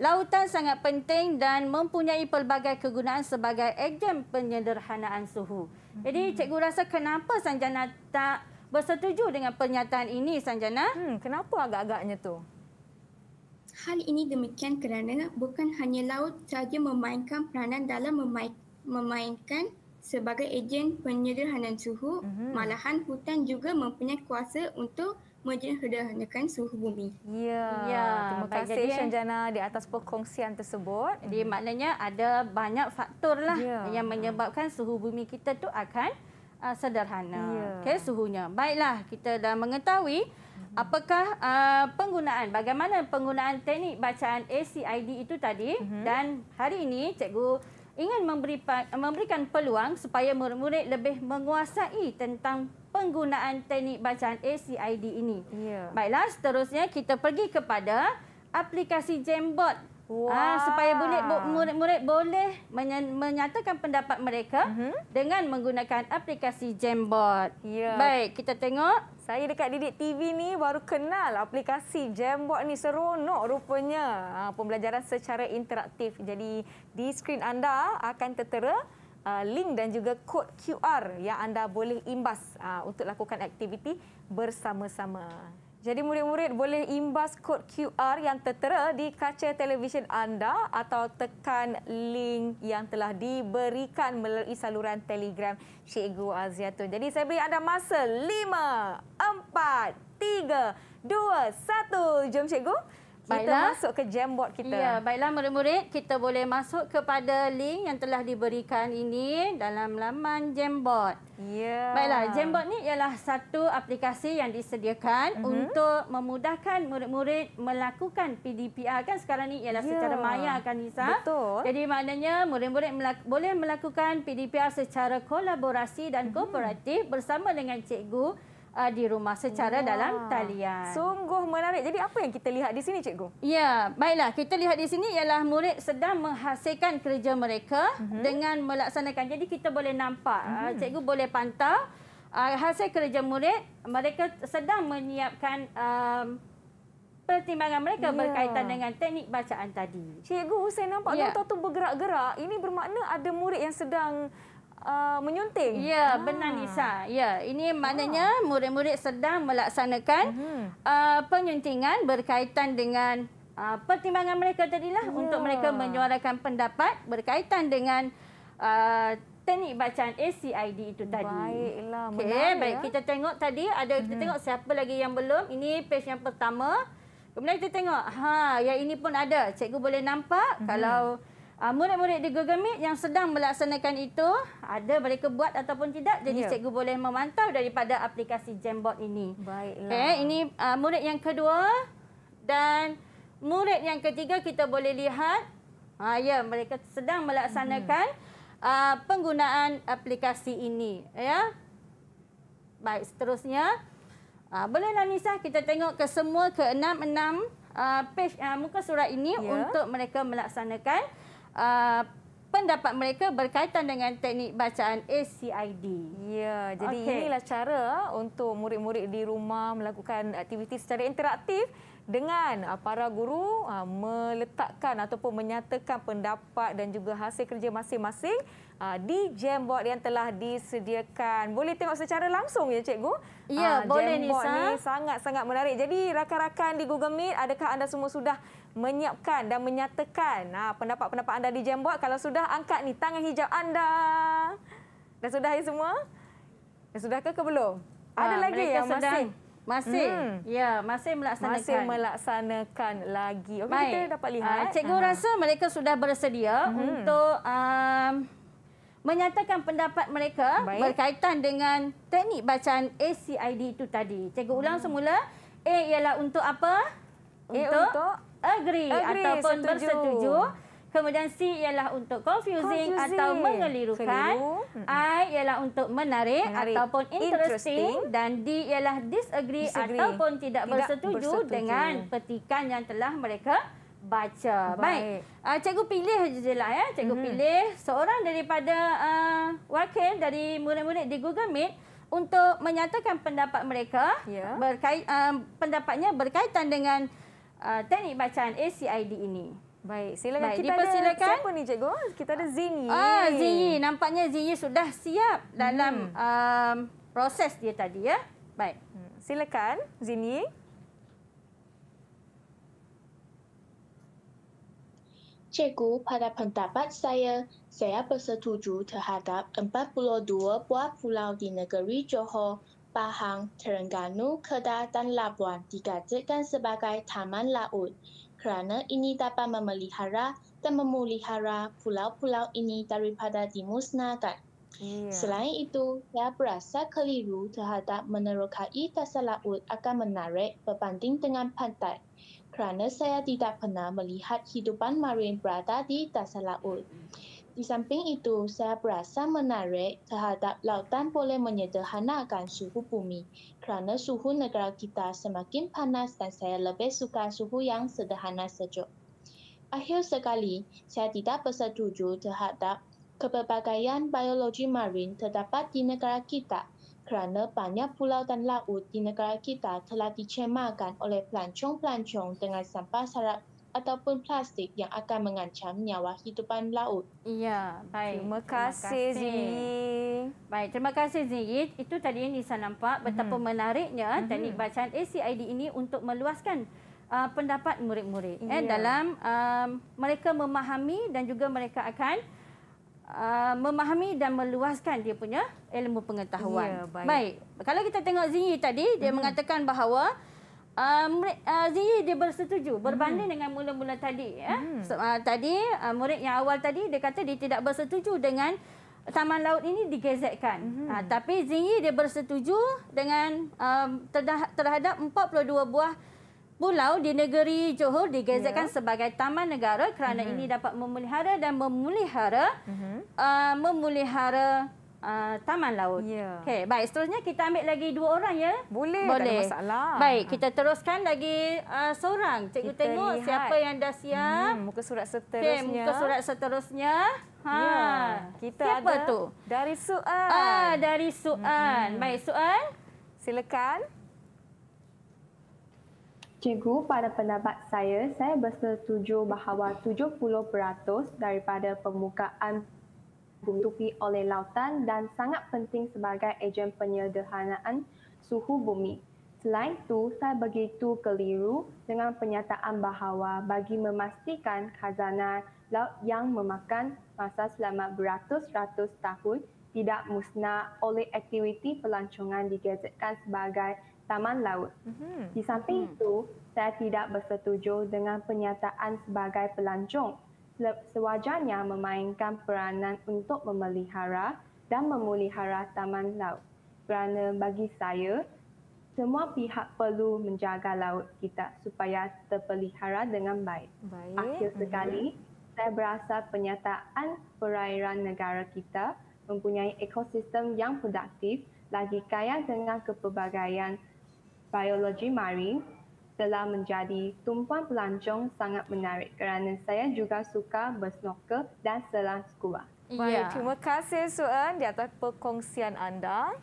lautan sangat penting dan mempunyai pelbagai kegunaan sebagai agen penyederhanaan suhu. hmm Jadi mhm. cikgu rasa kenapa Sanjana tak bersetuju dengan pernyataan ini Sanjana. Hmm, kenapa agak-agaknya tu? Hal ini demikian kerana bukan hanya laut sahaja memainkan peranan dalam memainkan sebagai ejen penyederhanaan suhu, mm-hmm. malahan hutan juga mempunyai kuasa untuk menyederhanakan suhu bumi. Ya, ya terima kasih jadi, eh, Shanjana di atas perkongsian tersebut. Jadi mm-hmm. maknanya ada banyak faktor lah ya. yang menyebabkan suhu bumi kita tu akan uh, sederhana. Yeah. Okey, suhunya. Baiklah, kita dah mengetahui mhm. apakah uh, penggunaan, bagaimana penggunaan teknik bacaan ACID itu tadi. Mm -hmm. Dan hari ini, cikgu ingin memberi, memberikan peluang supaya murid-murid lebih menguasai tentang penggunaan teknik bacaan ACID ini. Yeah. Baiklah, seterusnya kita pergi kepada aplikasi Jambot Wow. Ah, supaya murid-murid boleh menyatakan pendapat mereka uh mhm. -huh. dengan menggunakan aplikasi Jambot. Yeah. Baik, kita tengok. Saya dekat Didik TV ni baru kenal aplikasi Jambot ni seronok rupanya. Ah, pembelajaran secara interaktif. Jadi di skrin anda akan tertera ah, link dan juga kod QR yang anda boleh imbas ah, untuk lakukan aktiviti bersama-sama. Jadi murid-murid boleh imbas kod QR yang tertera di kaca televisyen anda atau tekan link yang telah diberikan melalui saluran telegram Cikgu Aziatun. Jadi saya beri anda masa 5, 4, 3, 2, 1. Jom Cikgu. Baiklah. masuk ke jambot kita. Ya, baiklah murid-murid, kita boleh masuk kepada link yang telah diberikan ini dalam laman jambot. Ya. Baiklah, jambot ni ialah satu aplikasi yang disediakan uh mhm. -huh. untuk memudahkan murid-murid melakukan PDPR kan sekarang ni ialah ya. secara maya kan Nisa. Betul. Jadi maknanya murid-murid melak boleh melakukan PDPR secara kolaborasi dan mhm. kooperatif uh -huh. bersama dengan cikgu uh, di rumah secara wow. dalam talian. Sungguh menarik. Jadi apa yang kita lihat di sini cikgu? Ya, baiklah. Kita lihat di sini ialah murid sedang menghasilkan kerja mereka uh mhm. -huh. dengan melaksanakan. Jadi kita boleh nampak, uh -huh. Mhm. cikgu boleh pantau uh, hasil kerja murid. Mereka sedang menyiapkan... Um, Pertimbangan mereka yeah. berkaitan dengan teknik bacaan tadi. Cikgu, saya nampak yeah. doktor tu bergerak-gerak. Ini bermakna ada murid yang sedang uh, menyunting. Ya, ah. benar Nisa. Ya, ini maknanya ah. murid-murid sedang melaksanakan mhm. uh, penyuntingan berkaitan dengan uh, pertimbangan mereka tadilah ya. untuk mereka menyuarakan pendapat berkaitan dengan uh, teknik bacaan ACID itu tadi. Baiklah, okay, menarik. Baik, ya? kita tengok tadi ada kita hmm. tengok siapa lagi yang belum. Ini page yang pertama. Kemudian kita tengok. Ha, yang ini pun ada. Cikgu boleh nampak hmm. kalau Ah, murid-murid di Google Meet yang sedang melaksanakan itu ada mereka buat ataupun tidak jadi yeah. cikgu boleh memantau daripada aplikasi Jambot ini. Baiklah. Okay, eh, ini uh, murid yang kedua dan murid yang ketiga kita boleh lihat uh, ya yeah, mereka sedang melaksanakan uh, penggunaan aplikasi ini ya. Yeah. Baik, seterusnya uh, bolehlah Nisa kita tengok ke semua ke enam-enam uh, page uh, muka surat ini yeah. untuk mereka melaksanakan Uh, pendapat mereka berkaitan dengan teknik bacaan ACID. Ya, jadi okay. inilah cara ah, untuk murid-murid di rumah melakukan aktiviti secara interaktif dengan ah, para guru ah, meletakkan ataupun menyatakan pendapat dan juga hasil kerja masing-masing Ah, di Jamboard yang telah disediakan. Boleh tengok secara langsung ya cikgu? Ya, uh, boleh Nisa. Jamboard ni sangat-sangat menarik. Jadi rakan-rakan di Google Meet, adakah anda semua sudah menyiapkan dan menyatakan ah, pendapat-pendapat uh, anda di Jamboard? Kalau sudah, angkat ni tangan hijab anda. Dah sudah ya semua? Dah sudah ke, belum? Ha, Ada lagi yang sedang... masih? Masih. Hmm. Ya, masih melaksanakan. Masih melaksanakan lagi. Okey, kita dapat lihat. Uh, cikgu uh rasa mereka sudah bersedia uh untuk... Uh, menyatakan pendapat mereka Baik. berkaitan dengan teknik bacaan ACID itu tadi. Cikgu ulang hmm. semula. A ialah untuk apa? Untuk, A untuk agree, agree ataupun setuju. bersetuju. Kemudian C ialah untuk confusing, confusing. atau mengelirukan. Keliru. Hmm. I ialah untuk menarik, menarik. ataupun interesting. interesting. Dan D ialah disagree, disagree. ataupun tidak, tidak bersetuju, bersetuju dengan petikan yang telah mereka baca. Baik. Baik. Uh, cikgu pilih saja lah ya. Cikgu mm -hmm. pilih seorang daripada uh, wakil dari murid-murid di Google Meet untuk menyatakan pendapat mereka ya. berkait uh, pendapatnya berkaitan dengan uh, teknik bacaan ACID ini. Baik, silakan Baik, kita dipersilakan. Ada siapa ni cikgu? Kita ada Zini. Ah, Zini, nampaknya Zini sudah siap dalam hmm. um, proses dia tadi ya. Baik. Hmm, silakan Zini. Cikgu, pada pendapat saya, saya bersetuju terhadap 42 buah pulau di negeri Johor, Pahang, Terengganu, Kedah dan Labuan digajikan sebagai taman laut kerana ini dapat memelihara dan memulihara pulau-pulau ini daripada dimusnahkan. Yeah. Selain itu, saya berasa keliru terhadap menerokai dasar laut akan menarik berbanding dengan pantai kerana saya tidak pernah melihat hidupan Marin berada di dasar laut. Di samping itu, saya berasa menarik terhadap lautan boleh menyederhanakan suhu bumi kerana suhu negara kita semakin panas dan saya lebih suka suhu yang sederhana sejuk. Akhir sekali, saya tidak bersetuju terhadap keberbagaian biologi marin terdapat di negara kita kerana banyak pulau dan laut di negara kita telah dicemarkan oleh pelancong-pelancong dengan sampah sarap ataupun plastik yang akan mengancam nyawa hidupan laut. Ya, baik. Terima kasih, Zee. Baik, terima kasih, Zee. Itu tadi yang Nisa nampak mhm. betapa hmm menariknya hmm teknik bacaan ACID ini untuk meluaskan uh, pendapat murid-murid yeah. eh, dalam um, mereka memahami dan juga mereka akan uh, memahami dan meluaskan dia punya ilmu pengetahuan. Ya, baik. baik. Kalau kita tengok Zinyi tadi, dia hmm. mengatakan bahawa uh, uh, Zinyi dia bersetuju berbanding hmm. dengan mula-mula tadi. Ya. Hmm. uh, tadi, uh, murid yang awal tadi, dia kata dia tidak bersetuju dengan Taman laut ini digezekkan. -hmm. ha, tapi Zingyi dia bersetuju dengan um, terhadap 42 buah pulau di negeri Johor digazetkan yeah. sebagai taman negara kerana mm -hmm. ini dapat memelihara dan memelihara mm -hmm. uh, memelihara Uh, taman laut. Yeah. Okey, baik. Seterusnya kita ambil lagi dua orang ya. Boleh, Boleh. tak ada masalah. Baik, ha. kita teruskan lagi uh, seorang. Cikgu kita tengok lihat. siapa yang dah siap. Hmm, muka surat seterusnya. Okay, muka surat seterusnya. Ha. Yeah. Kita siapa ada tu? dari Suan. Ah, dari Suan. Mm -hmm. Baik, Suan. Silakan. Cikgu, pada pendapat saya, saya bersetuju bahawa 70% daripada permukaan bumi oleh lautan dan sangat penting sebagai ejen penyederhanaan suhu bumi. Selain itu, saya begitu keliru dengan pernyataan bahawa bagi memastikan khazanah laut yang memakan masa selama beratus-ratus tahun tidak musnah oleh aktiviti pelancongan digazetkan sebagai taman laut. Mm-hmm. Di samping mm-hmm. itu, saya tidak bersetuju dengan pernyataan sebagai pelancong sewajarnya memainkan peranan untuk memelihara dan memulihara taman laut. Kerana bagi saya, semua pihak perlu menjaga laut kita supaya terpelihara dengan baik. baik. Akhir mm-hmm. sekali, mm-hmm. saya berasa pernyataan perairan negara kita mempunyai ekosistem yang produktif lagi kaya dengan kepelbagaian biologi marine telah menjadi tumpuan pelancong sangat menarik kerana saya juga suka bersnorkel dan selam scuba. Baik, ya. terima kasih Suan di atas perkongsian anda.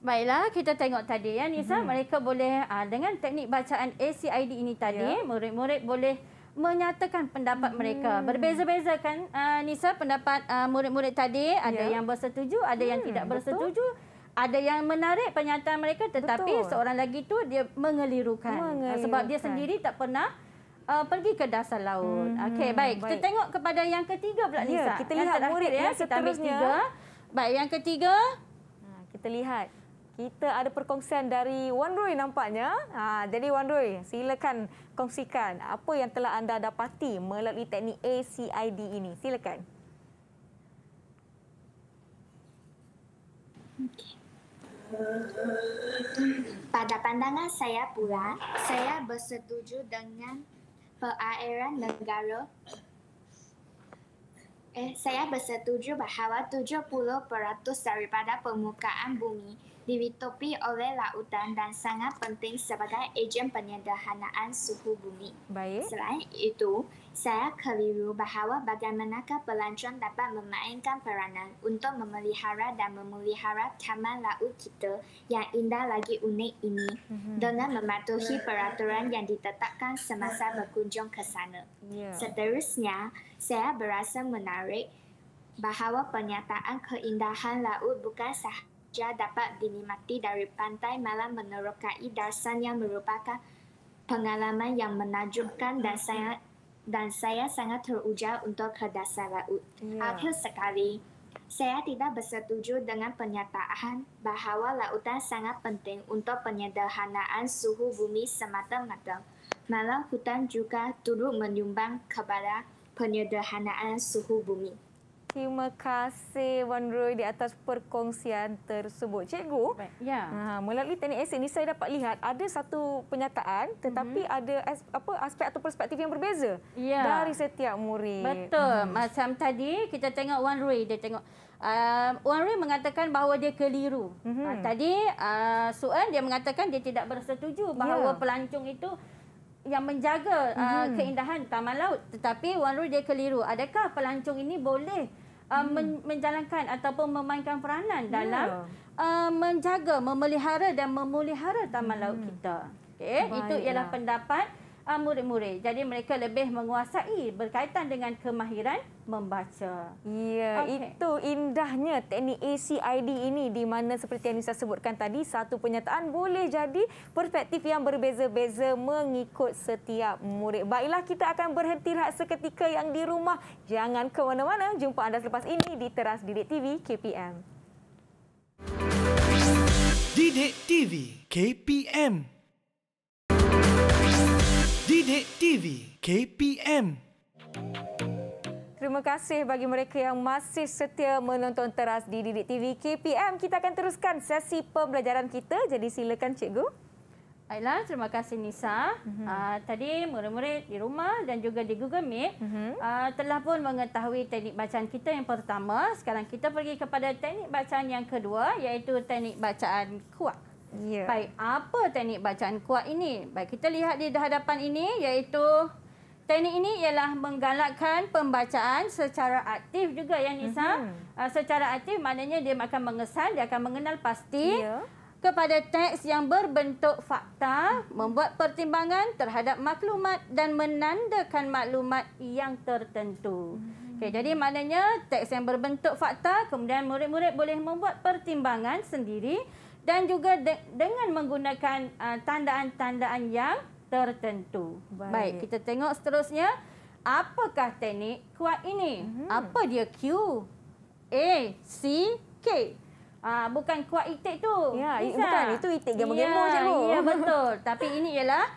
Baiklah, kita tengok tadi ya Nisa, hmm. mereka boleh ah, dengan teknik bacaan ACID ini tadi, ya. murid-murid boleh menyatakan pendapat hmm. mereka. Berbeza-beza kan ah, Nisa pendapat ah, murid-murid tadi, ada ya. yang bersetuju, ada hmm, yang tidak bersetuju ada yang menarik pernyataan mereka tetapi Betul. seorang lagi tu dia mengelirukan, ah, mengelirukan. sebab dia sendiri tak pernah Uh, pergi ke dasar laut. Hmm, Okey, baik. Hmm, baik. Kita tengok kepada yang ketiga pula Nisa. Ya, kita lihat yang murid ya, yang kita ambil tiga. Baik, yang ketiga. Ha, kita lihat. Kita ada perkongsian dari Wan Roy nampaknya. Ha, jadi Wan Roy, silakan kongsikan apa yang telah anda dapati melalui teknik ACID ini. Silakan. Okey. Pada pandangan saya pula, saya bersetuju dengan peraeran negara. Eh, saya bersetuju bahawa 70% daripada permukaan bumi ditopi oleh lautan dan sangat penting sebagai ejen penyederhanaan suhu bumi. Baik. Selain itu, saya keliru bahawa bagaimanakah pelancong dapat memainkan peranan untuk memelihara dan memelihara taman laut kita yang indah lagi unik ini mhm. dengan mematuhi peraturan yang ditetapkan semasa berkunjung ke sana. Yeah. Seterusnya, saya berasa menarik bahawa penyataan keindahan laut bukan sahaja pelajar dapat dinikmati dari pantai malam menerokai darsan yang merupakan pengalaman yang menajubkan dan saya dan saya sangat teruja untuk ke dasar laut. Yeah. Akhir sekali, saya tidak bersetuju dengan pernyataan bahawa lautan sangat penting untuk penyederhanaan suhu bumi semata-mata. Malah hutan juga turut menyumbang kepada penyederhanaan suhu bumi. Terima kasih Wan Roy di atas perkongsian tersebut. Cikgu, ya. Ah, melalui teknik esen ini saya dapat lihat ada satu pernyataan mhm. tetapi mm-hmm. ada apa aspek atau perspektif yang berbeza ya. dari setiap murid. Betul. Mm-hmm. Macam tadi kita tengok Wan Roy, dia tengok uh, Wan Roy mengatakan bahawa dia keliru. Mm-hmm. Uh, tadi uh, Suan dia mengatakan dia tidak bersetuju bahawa ya. pelancong itu yang menjaga hmm. keindahan taman laut tetapi Wan Rui dia keliru adakah pelancong ini boleh uh, hmm. men- menjalankan ataupun memainkan peranan ya. dalam uh, menjaga memelihara dan memulihara taman hmm. laut kita okey itu ialah pendapat Ah, murid-murid. Jadi mereka lebih menguasai berkaitan dengan kemahiran membaca. Ya, okay. itu indahnya teknik ACID ini di mana seperti yang saya sebutkan tadi, satu penyataan boleh jadi perspektif yang berbeza-beza mengikut setiap murid. Baiklah, kita akan berhenti rehat seketika yang di rumah. Jangan ke mana-mana. Jumpa anda selepas ini di Teras Didik TV KPM. Didik TV KPM. Didik TV KPM Terima kasih bagi mereka yang masih setia menonton teras di Didik TV KPM. Kita akan teruskan sesi pembelajaran kita. Jadi silakan cikgu. Baiklah, terima kasih Nisa. Mm-hmm. Uh, tadi murid-murid di rumah dan juga di Google Meet mm-hmm. uh, telah pun mengetahui teknik bacaan kita yang pertama. Sekarang kita pergi kepada teknik bacaan yang kedua iaitu teknik bacaan kuat. Yeah. Baik, apa teknik bacaan kuat ini? Baik, kita lihat di hadapan ini iaitu teknik ini ialah menggalakkan pembacaan secara aktif juga ya Nisa. Mm -hmm. uh, secara aktif maknanya dia akan mengesan, dia akan mengenal pasti yeah. kepada teks yang berbentuk fakta, membuat pertimbangan terhadap maklumat dan menandakan maklumat yang tertentu. -hmm. Okay, jadi maknanya teks yang berbentuk fakta kemudian murid-murid boleh membuat pertimbangan sendiri dan juga de dengan menggunakan uh, tandaan-tandaan uh, yang tertentu. Baik. Baik, kita tengok seterusnya. Apakah teknik kuat ini? Hmm. Apa dia Q? A, C, K. Uh, bukan kuat itik tu. Ya, bukan, itu itik gemo-gemo ya, cikgu. Ya, betul. Tapi ini ialah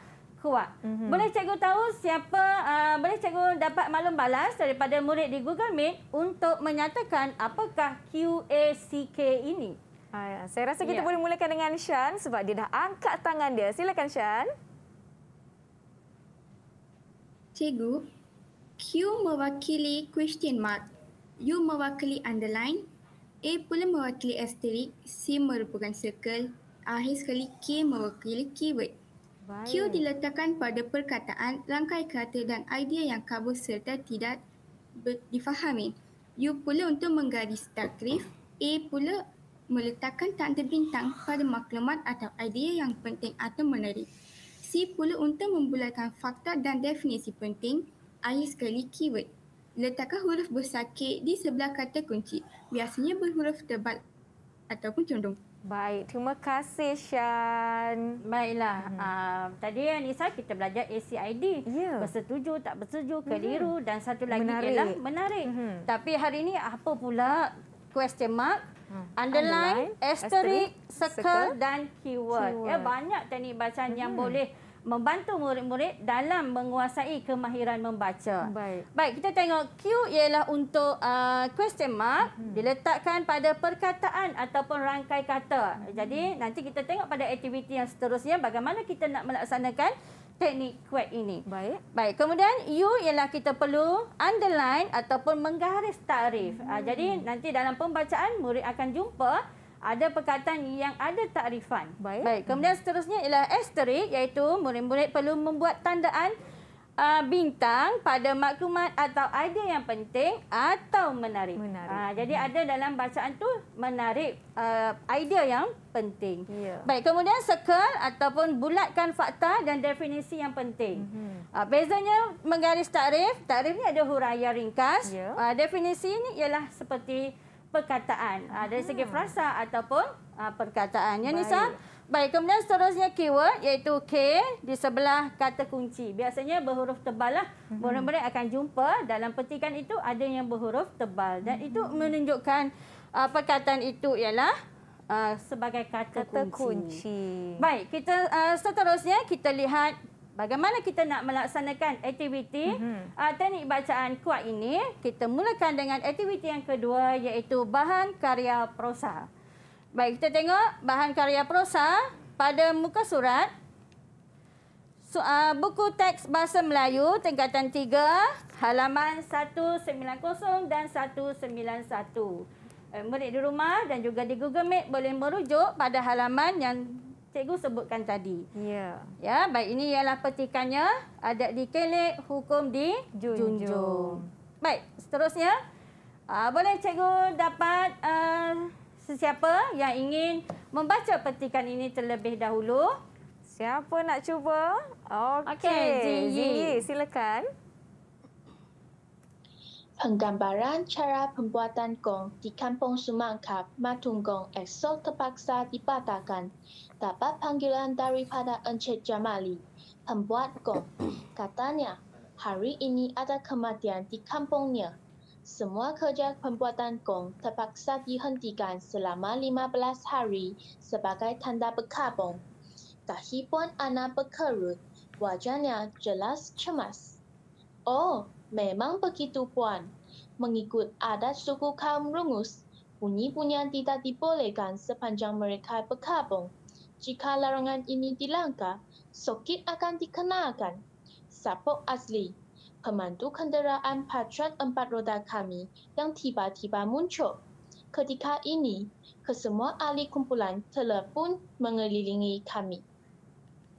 kuat. Mm -hmm. Boleh cikgu tahu siapa, uh, boleh cikgu dapat maklum balas daripada murid di Google Meet untuk menyatakan apakah QACK ini? Ah, ya. Saya rasa kita ya. boleh mulakan dengan Shan sebab dia dah angkat tangan dia. Silakan Shan. Cikgu, Q mewakili question mark. U mewakili underline. A pula mewakili asterisk. C merupakan circle. Akhir sekali K mewakili keyword. Q diletakkan pada perkataan, rangkai kata dan idea yang kabur serta tidak difahami. U pula untuk menggaris takrif. A pula meletakkan tanda bintang pada maklumat atau idea yang penting atau menarik. C pula untuk membulatkan fakta dan definisi penting, air sekali keyword. Letakkan huruf besar K di sebelah kata kunci, biasanya berhuruf tebal ataupun condong. Baik, terima kasih Syan. Baiklah, hmm. uh, tadi Anissa kita belajar ACID. Yeah. Bersetuju, tak bersetuju, keliru hmm. dan satu lagi menarik. ialah menarik. Hmm. Tapi hari ini apa pula question mark Hmm. underline, asterisk, circle, circle dan keyword. keyword. Ya banyak teknik bacaan hmm. yang boleh membantu murid-murid dalam menguasai kemahiran membaca. Baik. Baik, kita tengok Q ialah untuk uh, question mark hmm. diletakkan pada perkataan ataupun rangkai kata. Hmm. Jadi nanti kita tengok pada aktiviti yang seterusnya bagaimana kita nak melaksanakan teknik kuat ini. Baik. Baik. Kemudian U ialah kita perlu underline ataupun menggaris takrif. Ah, hmm. Jadi nanti dalam pembacaan murid akan jumpa ada perkataan yang ada takrifan. Baik. Baik. Kemudian seterusnya ialah asterisk iaitu murid-murid perlu membuat tandaan uh, bintang pada maklumat atau idea yang penting atau menarik. menarik. Uh, jadi hmm. ada dalam bacaan tu menarik uh, idea yang penting. Yeah. Baik, kemudian circle ataupun bulatkan fakta dan definisi yang penting. Mm -hmm. uh, bezanya menggaris takrif, takrif ni ada huraian ringkas. Yeah. Ya. Uh, definisi ini ialah seperti perkataan uh, dari segi frasa ataupun uh, perkataan. Yang ni sah? Baik, kemudian seterusnya keyword iaitu K di sebelah kata kunci. Biasanya berhuruf tebal lah. murid mm -hmm. akan jumpa dalam petikan itu ada yang berhuruf tebal. Dan mm -hmm. itu menunjukkan uh, perkataan itu ialah uh, sebagai kata, kata kunci. kunci. Baik, kita uh, seterusnya kita lihat bagaimana kita nak melaksanakan aktiviti mm -hmm. uh, teknik bacaan kuat ini. Kita mulakan dengan aktiviti yang kedua iaitu bahan karya prosa. Baik, kita tengok bahan karya prosa pada muka surat. So, uh, buku teks Bahasa Melayu, tingkatan 3, halaman 190 dan 191. Uh, eh, murid di rumah dan juga di Google Meet boleh merujuk pada halaman yang cikgu sebutkan tadi. Ya. Ya, baik ini ialah petikannya adat dikelik hukum di junjung. junjung. Baik, seterusnya uh, boleh cikgu dapat uh, sesiapa yang ingin membaca petikan ini terlebih dahulu? Siapa nak cuba? Okey, okay, Zingyi. Zingyi, silakan. Penggambaran cara pembuatan gong di kampung Sumangkap, Matunggong, Esok terpaksa dibatalkan. Dapat panggilan daripada Encik Jamali, pembuat gong. Katanya, hari ini ada kematian di kampungnya semua kerja pembuatan gong terpaksa dihentikan selama 15 hari sebagai tanda berkabung. Kahipun anak berkerut, wajahnya jelas cemas. Oh, memang begitu puan. Mengikut adat suku kaum rungus, bunyi punya tidak dibolehkan sepanjang mereka berkabung. Jika larangan ini dilangkah, sokit akan dikenakan. Sapok asli pemandu kenderaan patron empat roda kami yang tiba-tiba muncul. Ketika ini, kesemua ahli kumpulan pun mengelilingi kami.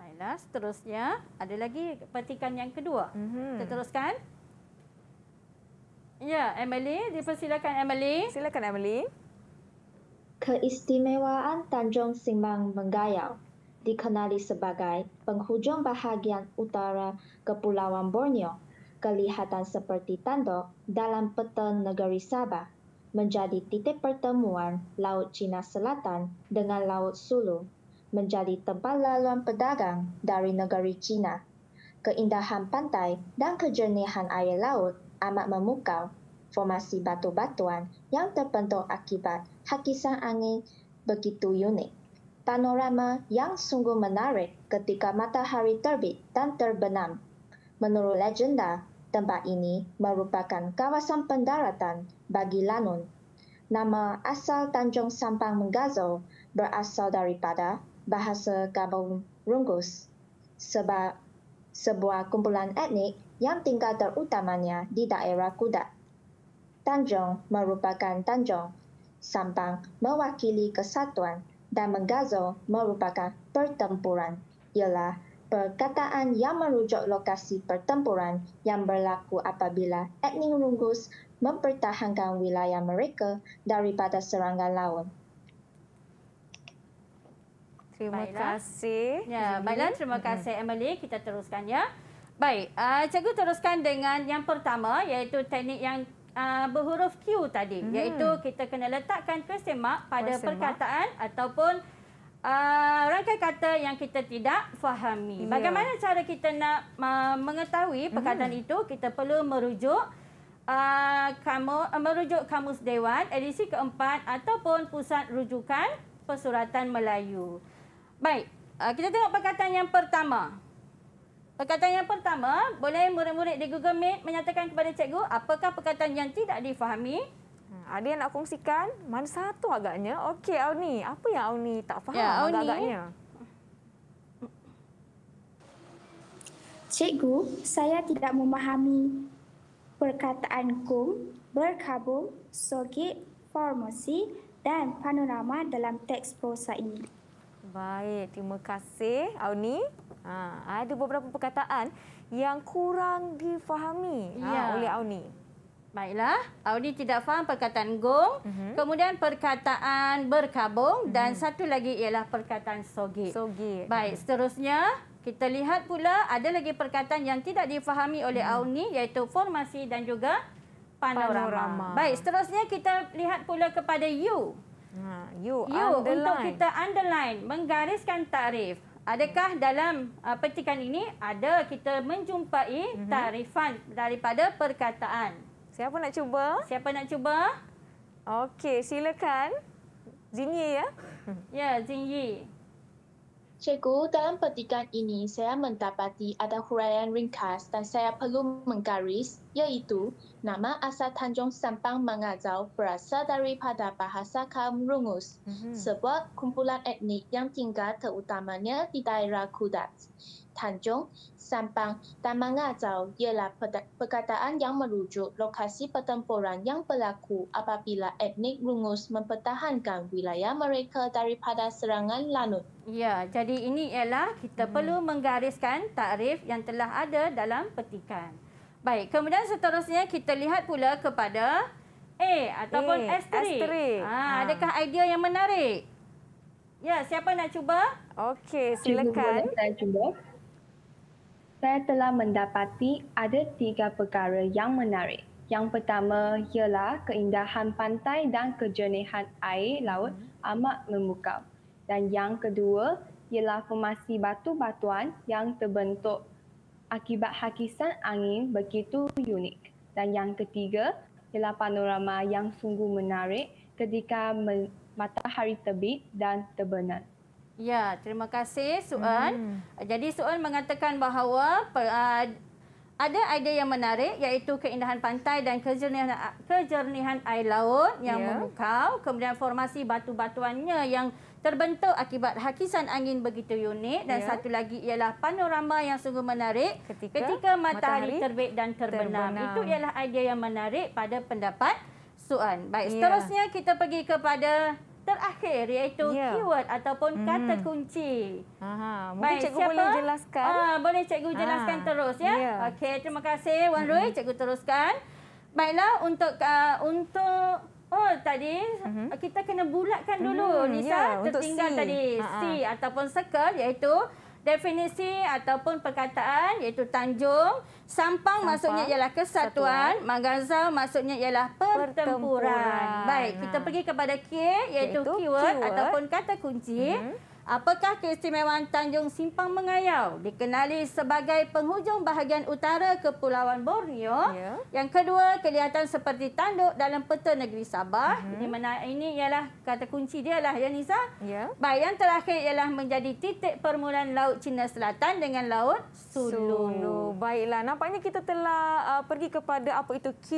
Baiklah, seterusnya ada lagi petikan yang kedua. Mm-hmm. Kita teruskan. Ya, Emily, dipersilakan Emily. Silakan Emily. Keistimewaan Tanjung Simbang Menggayau dikenali sebagai penghujung bahagian utara Kepulauan Borneo kelihatan seperti tanduk dalam peta negeri Sabah menjadi titik pertemuan Laut Cina Selatan dengan Laut Sulu menjadi tempat laluan pedagang dari negeri Cina. Keindahan pantai dan kejernihan air laut amat memukau formasi batu-batuan yang terbentuk akibat hakisan angin begitu unik. Panorama yang sungguh menarik ketika matahari terbit dan terbenam. Menurut legenda, Tempat ini merupakan kawasan pendaratan bagi Lanun. Nama asal Tanjung Sampang Menggazo berasal daripada bahasa Gabung Rungus, sebab sebuah kumpulan etnik yang tinggal terutamanya di daerah Kudat. Tanjung merupakan Tanjung, Sampang mewakili kesatuan dan Menggazo merupakan pertempuran ialah perkataan yang merujuk lokasi pertempuran yang berlaku apabila etnik Rungus mempertahankan wilayah mereka daripada serangan lawan. Terima Baiklah. kasih. Ya, Baiklah, terima kasih Emily. Kita teruskan ya. Baik, uh, cikgu teruskan dengan yang pertama iaitu teknik yang uh, berhuruf Q tadi. Hmm. Iaitu kita kena letakkan question mark pada question mark. perkataan ataupun uh, rangkaian kata yang kita tidak fahami. Yeah. Bagaimana cara kita nak uh, mengetahui mhm. perkataan mm. itu? Kita perlu merujuk uh, kamu uh, merujuk kamus dewan edisi keempat ataupun pusat rujukan persuratan Melayu. Baik, uh, kita tengok perkataan yang pertama. Perkataan yang pertama, boleh murid-murid di Google Meet menyatakan kepada cikgu apakah perkataan yang tidak difahami? Hmm, ada yang nak kongsikan? Mana satu agaknya? Okey, Auni. Apa yang Auni tak faham ya, Auni. agak-agaknya? Cikgu, saya tidak memahami perkataan kum, berkabung, sogit, formasi dan panorama dalam teks prosa ini. Baik, terima kasih Auni. Ha, ada beberapa perkataan yang kurang difahami ha, ya. ha, oleh Auni. Baiklah, Audi tidak faham perkataan gong, mm -hmm. kemudian perkataan berkabung mm -hmm. dan satu lagi ialah perkataan sogit. Sogit. Baik, mhm. seterusnya kita lihat pula ada lagi perkataan yang tidak difahami oleh mm. Audi iaitu formasi dan juga panorama. panorama. Baik, seterusnya kita lihat pula kepada you. Ha, you, you Untuk kita underline, menggariskan tarif. Adakah dalam uh, petikan ini ada kita menjumpai mhm. tarifan mm -hmm. daripada perkataan? Siapa nak cuba? Siapa nak cuba? Okey, silakan. Zinyi ya. Ya, Zinyi. Cikgu, dalam petikan ini saya mendapati ada huraian ringkas dan saya perlu menggaris iaitu nama asal Tanjung Sampang Mengajau berasal daripada bahasa kaum Rungus, mhm. sebuah kumpulan etnik yang tinggal terutamanya di daerah Kudat. Tanjung, Sampang dan mengajau ialah perkataan yang merujuk lokasi pertempuran yang berlaku apabila etnik rungus mempertahankan wilayah mereka daripada serangan lanut. Ya, jadi ini ialah kita hmm. perlu menggariskan tarif yang telah ada dalam petikan. Baik, kemudian seterusnya kita lihat pula kepada A ataupun A, 3 asterisk. Ha, ha. Adakah idea yang menarik? Ya, siapa nak cuba? Okey, silakan. Cuba, saya cuba saya telah mendapati ada tiga perkara yang menarik. Yang pertama ialah keindahan pantai dan kejernihan air laut hmm. amat memukau. Dan yang kedua ialah formasi batu-batuan yang terbentuk akibat hakisan angin begitu unik. Dan yang ketiga ialah panorama yang sungguh menarik ketika matahari terbit dan terbenam. Ya, terima kasih Suan. Hmm. Jadi Suan mengatakan bahawa per, uh, ada idea yang menarik iaitu keindahan pantai dan kejernihan, ah, kejernihan air laut yang yeah. memukau. Kemudian formasi batu-batuannya yang terbentuk akibat hakisan angin begitu unik. Dan yeah. satu lagi ialah panorama yang sungguh menarik ketika, ketika matahari, matahari terbit dan terbenam. terbenam. Itu ialah idea yang menarik pada pendapat Suan. Baik, ya. seterusnya kita pergi kepada terakhir iaitu yeah. keyword ataupun mm. kata kunci. Aha, mungkin cikgu siapa? boleh jelaskan. Ah, boleh cikgu ah, jelaskan ah. terus ya. Yeah. Okey, terima kasih Wan Rui, mm. cikgu teruskan. Baiklah untuk uh, untuk Oh tadi mm -hmm. kita kena bulatkan mm-hmm. dulu mm -hmm. Nisa yeah, tertinggal C. tadi uh -huh. C ataupun circle iaitu definisi ataupun perkataan iaitu tanjung sampang, sampang maksudnya ialah kesatuan, kesatuan. magazau maksudnya ialah pertempuran, pertempuran. Baik, kita pergi kepada K iaitu, iaitu keyword, keyword ataupun kata kunci. Mm -hmm. Apakah keistimewaan Tanjung Simpang Mengayau? Dikenali sebagai penghujung bahagian utara Kepulauan Borneo. Yeah. Yang kedua, kelihatan seperti tanduk dalam peta negeri Sabah. Mm -hmm. Di mana ini ialah kata kunci dia lah, ya Nisa? Yeah. Ya. Baik, yang terakhir ialah menjadi titik permulaan Laut Cina Selatan dengan Laut Sulu. Sulu. Baiklah, nampaknya kita telah uh, pergi kepada apa itu Q,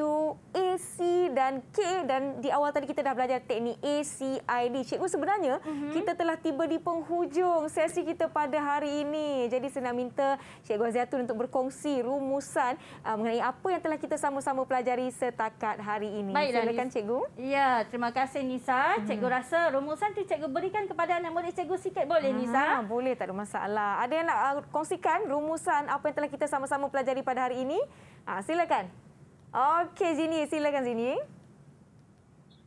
U, A, C dan K. Dan di awal tadi kita dah belajar teknik A, C, I, D. Cikgu oh, sebenarnya mm -hmm. kita telah tiba di penghujung sesi kita pada hari ini. Jadi saya nak minta Cikgu Aziatun untuk berkongsi rumusan uh, mengenai apa yang telah kita sama-sama pelajari setakat hari ini. Baiklah, Silakan Lisa. Cikgu. Ya, terima kasih Nisa. Mhm. Cikgu rasa rumusan tu Cikgu berikan kepada anak murid Cikgu sikit boleh ah, Nisa? Ha, boleh, tak ada masalah. Ada yang nak uh, kongsikan rumusan apa yang telah kita sama-sama pelajari pada hari ini? Ha, silakan. Okey, Zini. Silakan, Zini. Zini.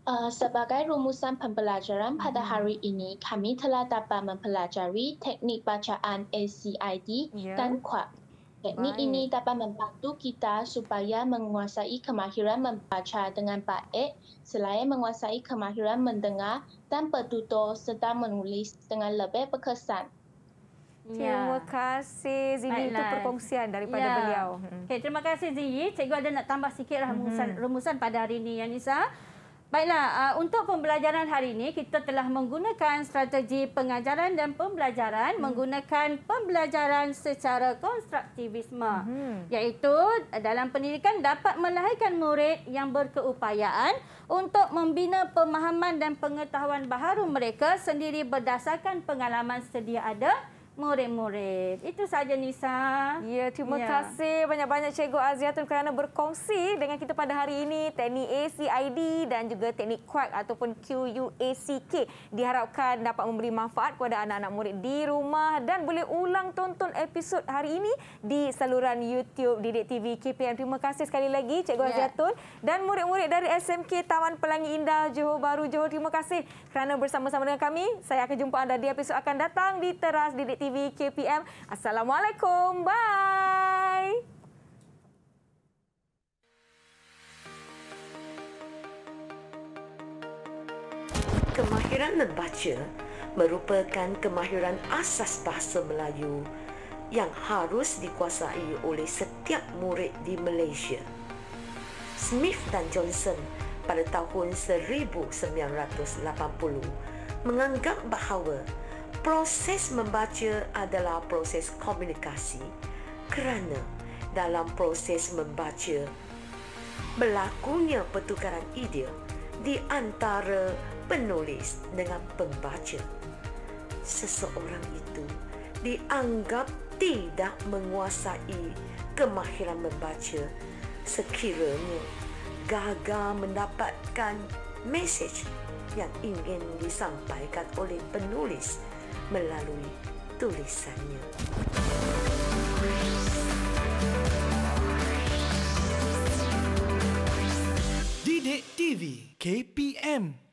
Uh, sebagai rumusan pembelajaran pada mm-hmm. hari ini, kami telah dapat mempelajari teknik bacaan ACID ya. dan kuat. Teknik baik. ini dapat membantu kita supaya menguasai kemahiran membaca dengan baik selain menguasai kemahiran mendengar dan bertutur serta menulis dengan lebih berkesan. Ya. Terima kasih Zidi itu untuk perkongsian daripada ya. beliau. Okay, terima kasih Zidi. Cikgu ada nak tambah sikit lah mm-hmm. rumusan, mm -hmm. rumusan pada hari ini, Yanisa. Ya, Baiklah, uh, untuk pembelajaran hari ini kita telah menggunakan strategi pengajaran dan pembelajaran hmm. menggunakan pembelajaran secara konstruktivisme. Hmm. Iaitu uh, dalam pendidikan dapat melahirkan murid yang berkeupayaan untuk membina pemahaman dan pengetahuan baharu mereka sendiri berdasarkan pengalaman sedia ada hmm murid-murid. Itu sahaja Nisa. Ya, terima ya. kasih banyak-banyak Cikgu Aziatun kerana berkongsi dengan kita pada hari ini teknik ACID dan juga teknik QUAC ataupun QUACK. Diharapkan dapat memberi manfaat kepada anak-anak murid di rumah dan boleh ulang tonton episod hari ini di saluran YouTube Didik TV KPM. Terima kasih sekali lagi Cikgu ya. Aziatul dan murid-murid dari SMK Taman Pelangi Indah Johor Baru Johor. Terima kasih kerana bersama-sama dengan kami. Saya akan jumpa anda di episod akan datang di teras Didik TV. TV KPM. Assalamualaikum. Bye. Kemahiran membaca merupakan kemahiran asas bahasa Melayu yang harus dikuasai oleh setiap murid di Malaysia. Smith dan Johnson pada tahun 1980 menganggap bahawa proses membaca adalah proses komunikasi kerana dalam proses membaca berlakunya pertukaran ide di antara penulis dengan pembaca seseorang itu dianggap tidak menguasai kemahiran membaca sekiranya gagal mendapatkan mesej yang ingin disampaikan oleh penulis melalui tulisannya. Didik TV KPM